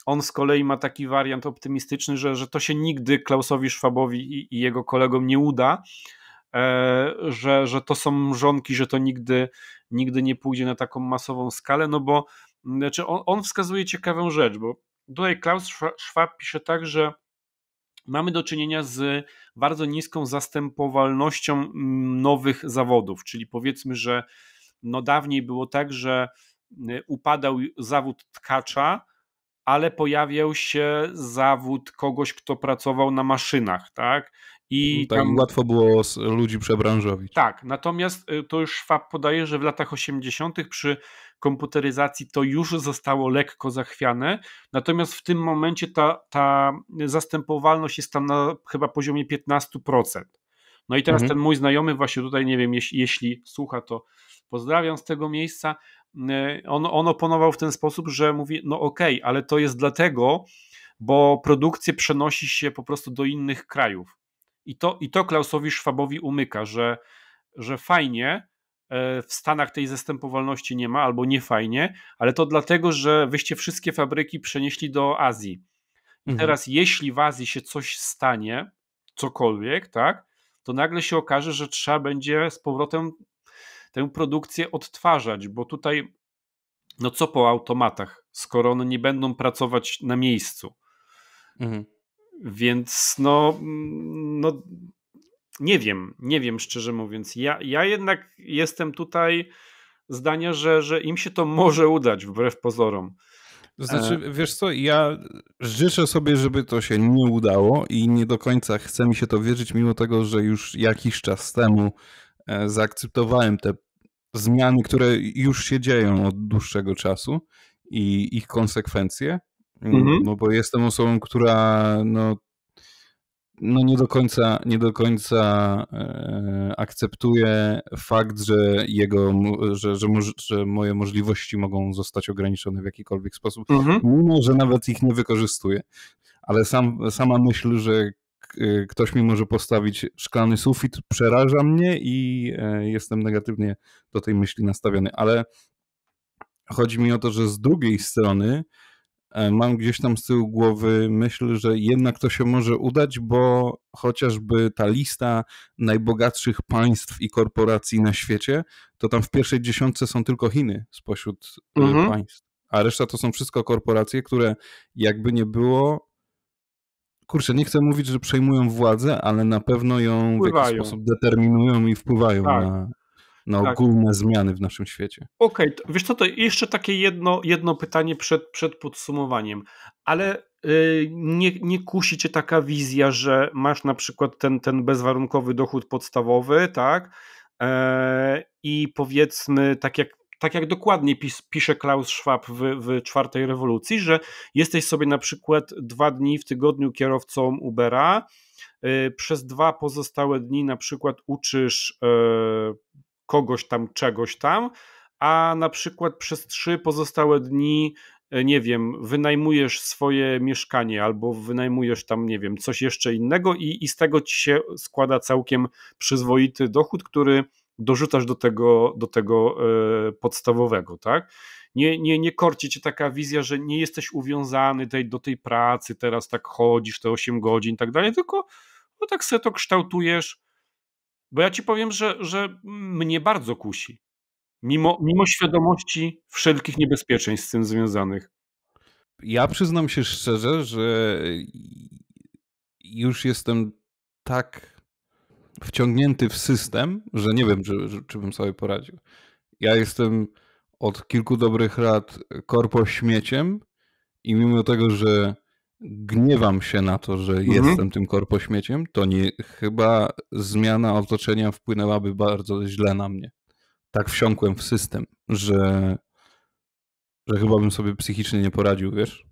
on z kolei ma taki wariant optymistyczny, że, że to się nigdy Klausowi Szwabowi i, i jego kolegom nie uda, e, że, że to są mrzonki, że to nigdy, nigdy nie pójdzie na taką masową skalę, no bo znaczy on, on wskazuje ciekawą rzecz, bo tutaj Klaus Schwab pisze tak, że mamy do czynienia z bardzo niską zastępowalnością nowych zawodów, czyli powiedzmy, że no dawniej było tak, że e, upadał zawód tkacza, ale pojawiał się zawód kogoś, kto pracował na maszynach, tak? I no tak, tam... łatwo było ludzi przebranżowić. Tak, natomiast y, to już Schwab podaje, że w latach 80. przy komputeryzacji to już zostało lekko zachwiane, natomiast w tym momencie ta, ta zastępowalność jest tam na chyba poziomie 15%. No i teraz mhm. ten mój znajomy właśnie tutaj, nie wiem, jeśli, jeśli słucha, to Pozdrawiam z tego miejsca. E, on, on oponował w ten sposób, że mówi: No, okej, okay, ale to jest dlatego, bo produkcję przenosi się po prostu do innych krajów. I to, i to Klausowi Szwabowi umyka, że, że fajnie, e, w Stanach tej zastępowalności nie ma, albo nie fajnie, ale to dlatego, że wyście wszystkie fabryki przenieśli do Azji. I mhm. teraz, jeśli w Azji się coś stanie, cokolwiek, tak, to nagle się okaże, że trzeba będzie z powrotem tę produkcję odtwarzać, bo tutaj no co po automatach, skoro one nie będą pracować na miejscu. Mhm. Więc no, no nie wiem, nie wiem szczerze mówiąc. Ja, ja jednak jestem tutaj zdania, że, że im się to może udać wbrew pozorom. To e, znaczy, wiesz co, ja życzę sobie, żeby to się nie udało i nie do końca chce mi się to wierzyć, mimo tego, że już jakiś czas temu E, zaakceptowałem te zmiany, które już się dzieją od dłuższego czasu i ich konsekwencje. Mm, mhm. No bo jestem osobą, która no, no nie do końca, nie do końca e, akceptuje fakt, że jego, że, że, że, moje możliwości mogą zostać ograniczone w jakikolwiek sposób, mhm. mimo że nawet ich nie wykorzystuję. Ale sam, sama myśl, że Y, ktoś mi może postawić szklany sufit, przeraża mnie i e, jestem negatywnie do tej myśli nastawiony. Ale chodzi mi o to, że z drugiej strony e, mam gdzieś tam z tyłu głowy myśl, że jednak to się może udać, bo chociażby ta lista najbogatszych państw i korporacji na świecie, to tam w pierwszej dziesiątce są tylko Chiny spośród e, mhm. państw. A reszta to są wszystko korporacje, które jakby nie było, kurczę, nie chcę mówić, że przejmują władzę, ale na pewno ją wpływają. w jakiś sposób determinują i wpływają tak. na, na tak. ogólne zmiany w naszym świecie. Okej, okay, wiesz co, to jeszcze takie jedno, jedno pytanie przed, przed podsumowaniem, ale y, nie, nie kusi cię taka wizja, że masz na przykład ten, ten bezwarunkowy dochód podstawowy, tak? E, I powiedzmy, tak jak tak jak dokładnie pis, pisze Klaus Schwab w, w czwartej rewolucji, że jesteś sobie na przykład dwa dni w tygodniu kierowcą Ubera, y, przez dwa pozostałe dni na przykład uczysz y, kogoś tam czegoś tam, a na przykład przez trzy pozostałe dni y, nie wiem, wynajmujesz swoje mieszkanie albo wynajmujesz tam, nie wiem, coś jeszcze innego i, i z tego ci się składa całkiem przyzwoity dochód, który dorzucasz do tego, do tego e, podstawowego, tak? Nie, nie, nie korci cię taka wizja, że nie jesteś uwiązany tej, do tej pracy, teraz tak chodzisz te 8 godzin i tak dalej, tylko no tak se to kształtujesz. Bo ja ci powiem, że, że mnie bardzo kusi. Mimo, mimo świadomości wszelkich niebezpieczeństw z tym związanych. Ja przyznam się szczerze, że już jestem tak wciągnięty w system, że nie wiem, czy, czy, bym sobie poradził. Ja jestem od kilku dobrych lat korpo śmieciem i mimo tego, że gniewam się na to, że mhm. jestem tym śmieciem, to nie, chyba zmiana otoczenia wpłynęłaby bardzo źle na mnie. Tak wsiąkłem w system, że, że chyba bym sobie psychicznie nie poradził, wiesz?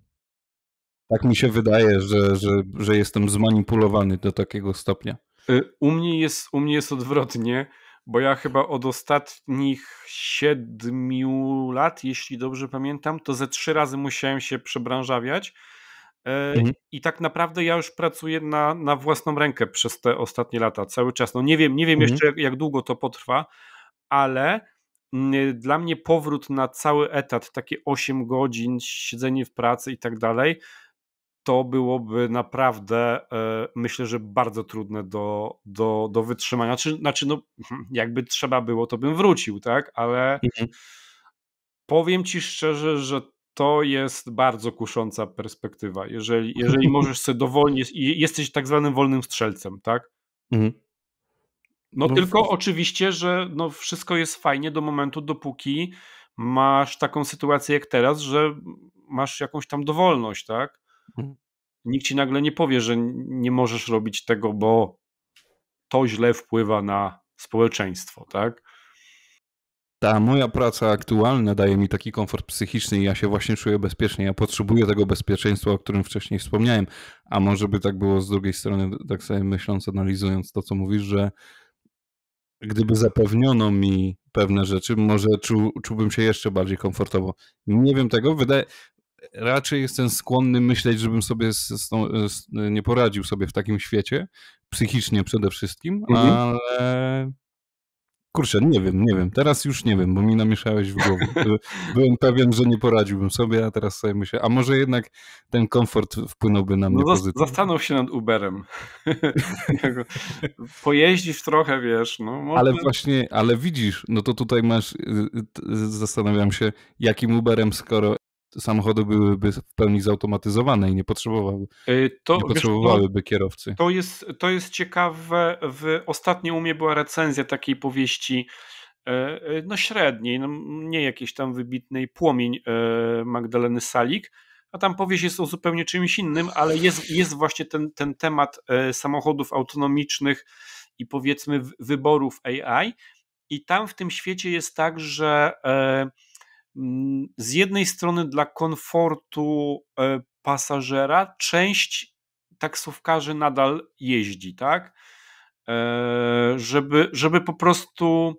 Tak mi się wydaje, że, że, że jestem zmanipulowany do takiego stopnia. Y, u mnie jest, u mnie jest odwrotnie, bo ja chyba od ostatnich siedmiu lat, jeśli dobrze pamiętam, to ze trzy razy musiałem się przebranżawiać. E, mhm. I tak naprawdę ja już pracuję na, na własną rękę przez te ostatnie lata, cały czas. No nie wiem, nie wiem mhm. jeszcze jak, jak długo to potrwa, ale mm, y, dla mnie powrót na cały etat, takie 8 godzin, siedzenie w pracy i tak dalej, to byłoby naprawdę, e, myślę, że bardzo trudne do, do, do wytrzymania. Znaczy, znaczy, no, mhm, jakby trzeba było, to bym wrócił, tak? Ale mhm. powiem ci szczerze, że to jest bardzo kusząca perspektywa. Jeżeli, jeżeli możesz sobie dowolnie, jesteś tak zwanym wolnym strzelcem, tak? Mhm. No, no, tylko w... oczywiście, że no, wszystko jest fajnie do momentu, dopóki masz taką sytuację jak teraz, że masz jakąś tam dowolność, tak? Mhm. nikt ci nagle nie powie, że nie możesz robić tego, bo to źle wpływa na społeczeństwo, tak? Ta moja praca aktualna daje mi taki komfort psychiczny i ja się właśnie czuję bezpiecznie. Ja potrzebuję tego bezpieczeństwa, o którym wcześniej wspomniałem. A może by tak było z drugiej strony, tak sobie myśląc, analizując to, co mówisz, że gdyby zapewniono mi pewne rzeczy, może czu, czułbym się jeszcze bardziej komfortowo. Nie wiem tego. Wydaje, raczej jestem skłonny myśleć, żebym sobie z, z z, nie poradził sobie w takim świecie, psychicznie przede wszystkim, mhm. ale kurczę, nie wiem, nie wiem, teraz już nie wiem, bo mi namieszałeś w głowie. Byłem pewien, że nie poradziłbym sobie, a teraz sobie myślę, a może jednak ten komfort wpłynąłby na mnie no, pozytywnie. Zastanów się nad Uberem. Pojeździsz trochę, wiesz. No, może... Ale właśnie, ale widzisz, no to tutaj masz, y, y, zastanawiam się, jakim Uberem, skoro samochody byłyby w pełni zautomatyzowane i nie, potrzebowały, y, to, nie potrzebowałyby wiesz, to, kierowcy. To jest, to jest ciekawe. W ostatnio u mnie była recenzja takiej powieści e, e, no średniej, no nie jakiejś tam wybitnej, Płomień e, Magdaleny Salik, a tam powieść jest o zupełnie czymś innym, ale jest, jest właśnie ten, ten temat samochodów autonomicznych i powiedzmy wyborów AI i tam w tym świecie jest tak, że Mm, z jednej strony dla komfortu e, pasażera część taksówkarzy nadal jeździ, tak? E, żeby, żeby po prostu,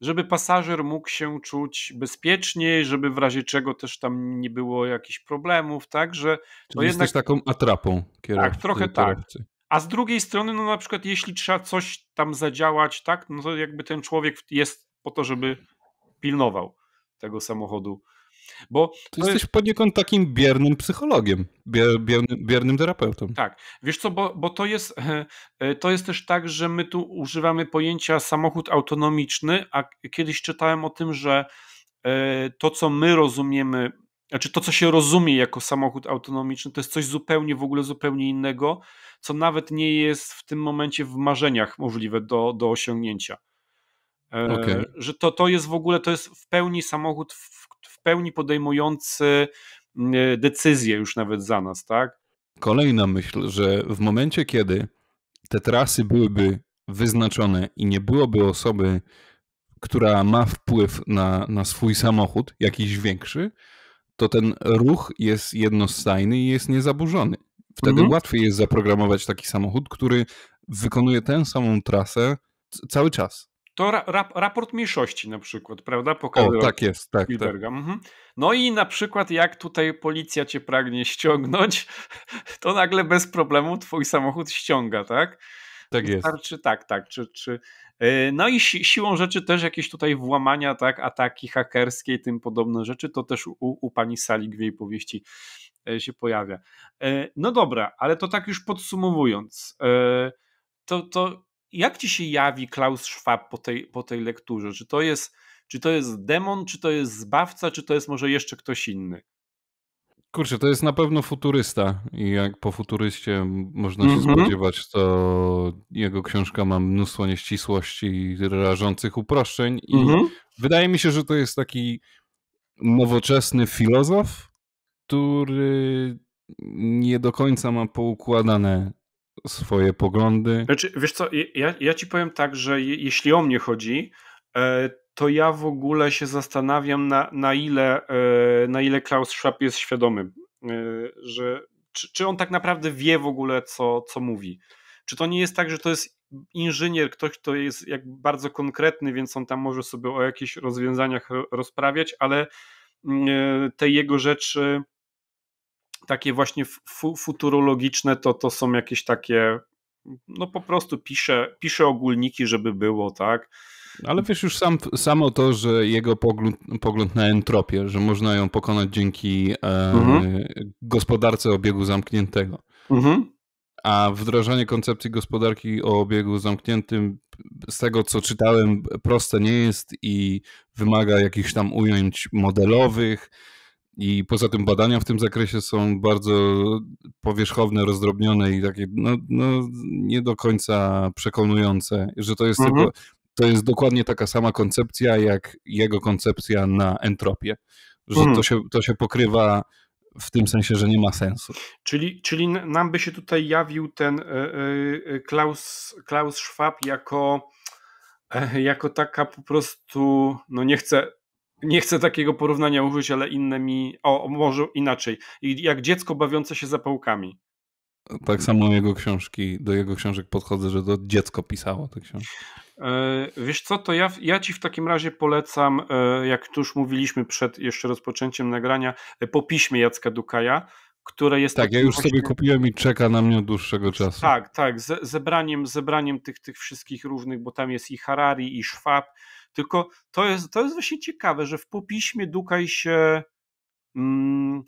żeby pasażer mógł się czuć bezpieczniej, żeby w razie czego też tam nie było jakichś problemów, tak? Że Czyli jednak... jesteś taką atrapą kierowcy. Tak, trochę tak. kierowcy. tak. A z drugiej strony, no na przykład jeśli trzeba coś tam zadziałać, tak, no to jakby ten człowiek jest po to, żeby pilnował tego samochodu. Bo Ty jesteś jest... poniekąd takim biernym psychologiem, bier, biernym, biernym terapeutą. Tak, wiesz co, bo, bo to, jest, e, e, to jest też tak, że my tu używamy pojęcia samochód autonomiczny, a kiedyś czytałem o tym, że e, to, co my rozumiemy, znaczy to, co się rozumie jako samochód autonomiczny, to jest coś zupełnie, w ogóle zupełnie innego, co nawet nie jest w tym momencie w marzeniach możliwe do, do osiągnięcia. Okay. E, że to, to jest w ogóle, to jest w pełni samochód, w, w pełni podejmujący e, decyzje już nawet za nas, tak? Kolejna myśl, że w momencie, kiedy te trasy byłyby wyznaczone i nie byłoby osoby, która ma wpływ na, na swój samochód, jakiś większy, to ten ruch jest jednostajny i jest niezaburzony. Wtedy mhm. łatwiej jest zaprogramować taki samochód, który wykonuje tę samą trasę cały czas. To ra, raport mniejszości na przykład, prawda? Pokazał o, tak jest, tak. tak. Spielberga. tak. Mhm. No i na przykład jak tutaj policja cię pragnie ściągnąć, to nagle bez problemu twój samochód ściąga, tak? Tak jest. Wystarczy, tak, tak. Czy, czy, e, no i si siłą rzeczy też jakieś tutaj włamania, tak, ataki hakerskie i tym podobne rzeczy, to też u, u pani Salik w jej powieści e, się pojawia. E, no dobra, ale to tak już podsumowując, to, to jak ci się jawi Klaus Schwab po tej, po tej lekturze? Czy to, jest, czy to jest demon, czy to jest zbawca, czy to jest może jeszcze ktoś inny? Kurczę, to jest na pewno futurysta i jak po futuryście można się mm -hmm. spodziewać, to jego książka ma mnóstwo nieścisłości i rażących uproszczeń i mm -hmm. wydaje mi się, że to jest taki nowoczesny filozof, który nie do końca ma poukładane swoje poglądy. Znaczy, wiesz co, ja, ja ci powiem tak, że je, jeśli o mnie chodzi, e, to ja w ogóle się zastanawiam na, na, ile, e, na ile Klaus Schwab jest świadomy, e, że czy, czy on tak naprawdę wie w ogóle, co, co mówi. Czy to nie jest tak, że to jest inżynier, ktoś, kto jest jak bardzo konkretny, więc on tam może sobie o jakichś rozwiązaniach rozprawiać, ale mm, te jego rzeczy takie właśnie fu futurologiczne to, to są jakieś takie, no po prostu piszę, piszę ogólniki, żeby było, tak? Ale wiesz już sam, samo to, że jego pogląd, pogląd na entropię, że można ją pokonać dzięki e, mhm. gospodarce obiegu zamkniętego. Mhm. A wdrażanie koncepcji gospodarki o obiegu zamkniętym, z tego co czytałem, proste nie jest i wymaga jakichś tam ujęć modelowych i poza tym badania w tym zakresie są bardzo powierzchowne, rozdrobnione i takie no, no nie do końca przekonujące, że to jest mhm. tylko, to jest dokładnie taka sama koncepcja jak jego koncepcja na entropię, że mhm. to, się, to się pokrywa w tym sensie, że nie ma sensu. Czyli, czyli nam by się tutaj jawił ten e, e, Klaus, Klaus Schwab jako, e, jako taka po prostu, no nie chcę nie chcę takiego porównania użyć, ale innymi, o może inaczej, jak dziecko bawiące się zapałkami. Tak samo jego książki, do jego książek podchodzę, że to dziecko pisało te książki. E, wiesz co, to ja, ja ci w takim razie polecam, e, jak tu już mówiliśmy przed jeszcze rozpoczęciem nagrania, e, po piśmie Jacka Dukaja, które jest. Tak, ja już właśnie... sobie kupiłem i czeka na mnie od dłuższego czasu. Tak, tak, ze, zebraniem, zebraniem tych, tych wszystkich różnych, bo tam jest i Harari, i Schwab, tylko to jest, to jest właśnie ciekawe, że w popiśmie Dukaj się mm,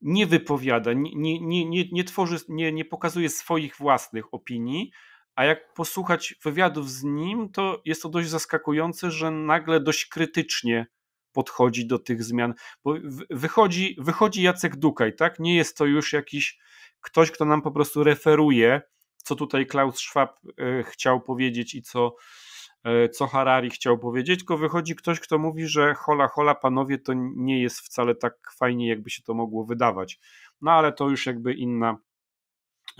nie wypowiada, nie, nie, nie, nie tworzy, nie, nie pokazuje swoich własnych opinii, a jak posłuchać wywiadów z nim, to jest to dość zaskakujące, że nagle dość krytycznie podchodzi do tych zmian, bo wychodzi, wychodzi Jacek Dukaj, tak? Nie jest to już jakiś ktoś, kto nam po prostu referuje, co tutaj Klaus Schwab e, chciał powiedzieć i co, E, co Harari chciał powiedzieć, tylko wychodzi ktoś, kto mówi, że hola, hola, panowie, to nie jest wcale tak fajnie, jakby się to mogło wydawać. No ale to już jakby inna,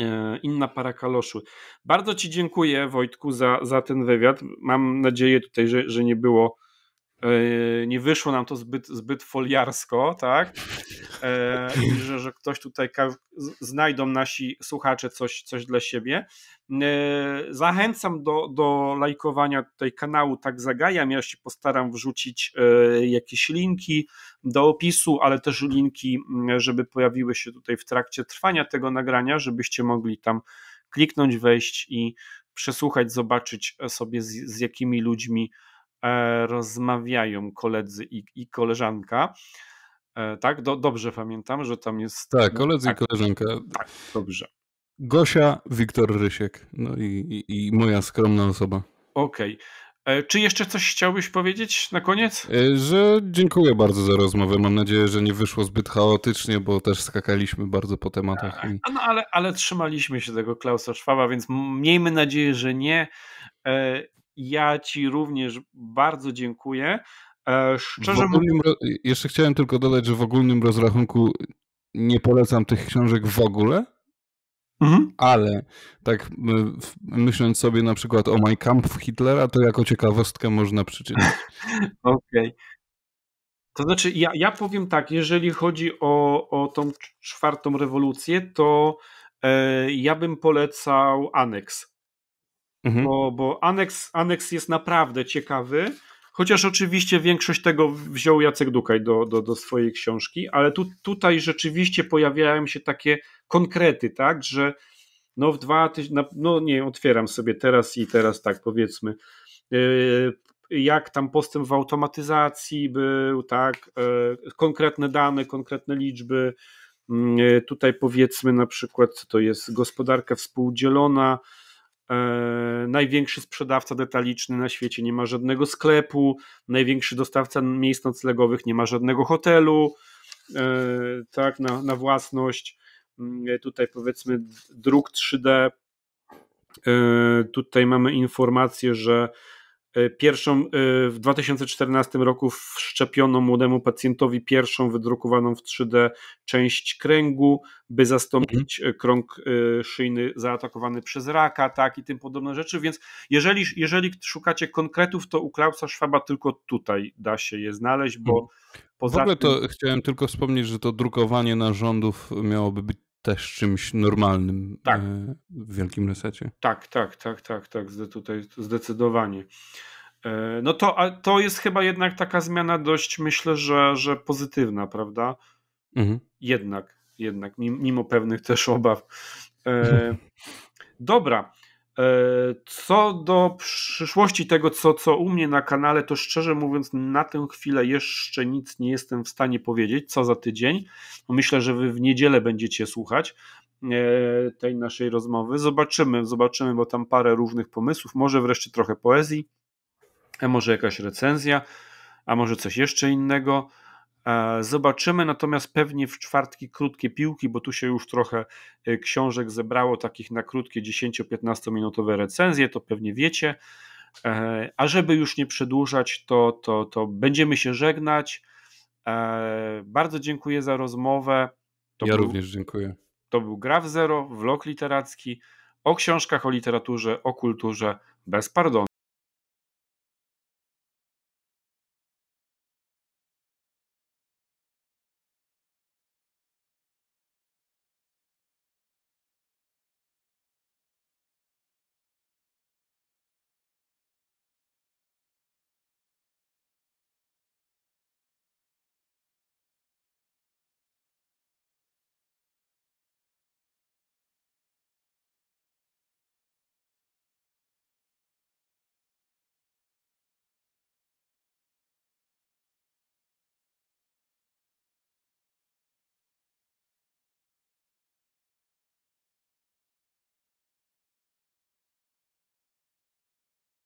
e, inna para kaloszu. Bardzo Ci dziękuję, Wojtku, za, za ten wywiad. Mam nadzieję tutaj, że, że nie było Yy, nie wyszło nam to zbyt, zbyt foliarsko, tak? że, że ktoś tutaj znajdą nasi słuchacze coś, coś dla siebie. E, zachęcam do, do lajkowania tutaj kanału Tak Zagajam. Ja się postaram wrzucić e, jakieś linki do opisu, ale też linki, mm, żeby pojawiły się tutaj w trakcie trwania tego nagrania, żebyście mogli tam kliknąć, wejść i przesłuchać, zobaczyć sobie z, z jakimi ludźmi E, rozmawiają koledzy i, i koleżanka. E, tak, Do, dobrze pamiętam, że tam jest. Tak, koledzy tak, i koleżanka. Tak, dobrze. Gosia, Wiktor Rysiek, no i, i, i moja skromna osoba. Okej. Okay. E, czy jeszcze coś chciałbyś powiedzieć na koniec? Że dziękuję bardzo za rozmowę. Mam nadzieję, że nie wyszło zbyt chaotycznie, bo też skakaliśmy bardzo po tematach. Tak, I... No, ale, ale trzymaliśmy się tego Klausa Szwaba, więc miejmy nadzieję, że nie. Ja Ci również bardzo dziękuję. E, szczerze mówiąc. Jeszcze chciałem tylko dodać, że w ogólnym rozrachunku nie polecam tych książek w ogóle. Mhm. Ale tak myśląc sobie na przykład o My Kampf Hitlera, to jako ciekawostkę można przeczytać. Okej. Okay. To znaczy, ja, ja powiem tak, jeżeli chodzi o, o tą czwartą rewolucję, to e, ja bym polecał aneks mhm. bo, bo aneks, aneks jest naprawdę ciekawy. Chociaż oczywiście większość tego wziął Jacek Dukaj do, do, do swojej książki, ale tu, tutaj rzeczywiście pojawiają się takie konkrety, tak, że no w dwa no nie, otwieram sobie teraz i teraz tak powiedzmy, yy, jak tam postęp w automatyzacji był, tak, yy, konkretne dane, konkretne liczby, yy, tutaj powiedzmy na przykład, co to jest gospodarka współdzielona, E, największy sprzedawca detaliczny na świecie nie ma żadnego sklepu, największy dostawca miejsc noclegowych nie ma żadnego hotelu, e, tak, na, na własność. Mm, tutaj powiedzmy druk 3D. E, tutaj mamy informację, że E, pierwszą e, w 2014 roku wszczepiono młodemu pacjentowi pierwszą wydrukowaną w 3D część kręgu, by zastąpić mhm. e, krąg szyjny zaatakowany przez raka, tak i tym podobne rzeczy. Więc jeżeli, jeżeli szukacie konkretów, to u Klausa Szwaba tylko tutaj da się je znaleźć, bo mhm. Poza w ogóle to chciałem tylko wspomnieć, że to drukowanie narządów miałoby być też czymś normalnym tak. E, w wielkim resecie. Tak, tak, tak, tak, tak, tutaj zdecydowanie. E, no to, to jest chyba jednak taka zmiana dość, myślę, że, że pozytywna, prawda? Mhm. Jednak, jednak, mimo pewnych też obaw. E, dobra, E, co do przyszłości tego, co, co u mnie na kanale, to szczerze mówiąc, na tę chwilę jeszcze nic nie jestem w stanie powiedzieć, co za tydzień. No, myślę, że wy w niedzielę będziecie słuchać e, tej naszej rozmowy. Zobaczymy, zobaczymy, bo tam parę różnych pomysłów, może wreszcie trochę poezji, a może jakaś recenzja, a może coś jeszcze innego. E, zobaczymy natomiast pewnie w czwartki krótkie piłki, bo tu się już trochę e, książek zebrało takich na krótkie 10-15 minutowe recenzje, to pewnie wiecie. E, a żeby już nie przedłużać, to, to, to będziemy się żegnać. Bardzo dziękuję za rozmowę. To ja był, również dziękuję. To był Graf Zero, vlog literacki o książkach, o literaturze, o kulturze bez pardonu.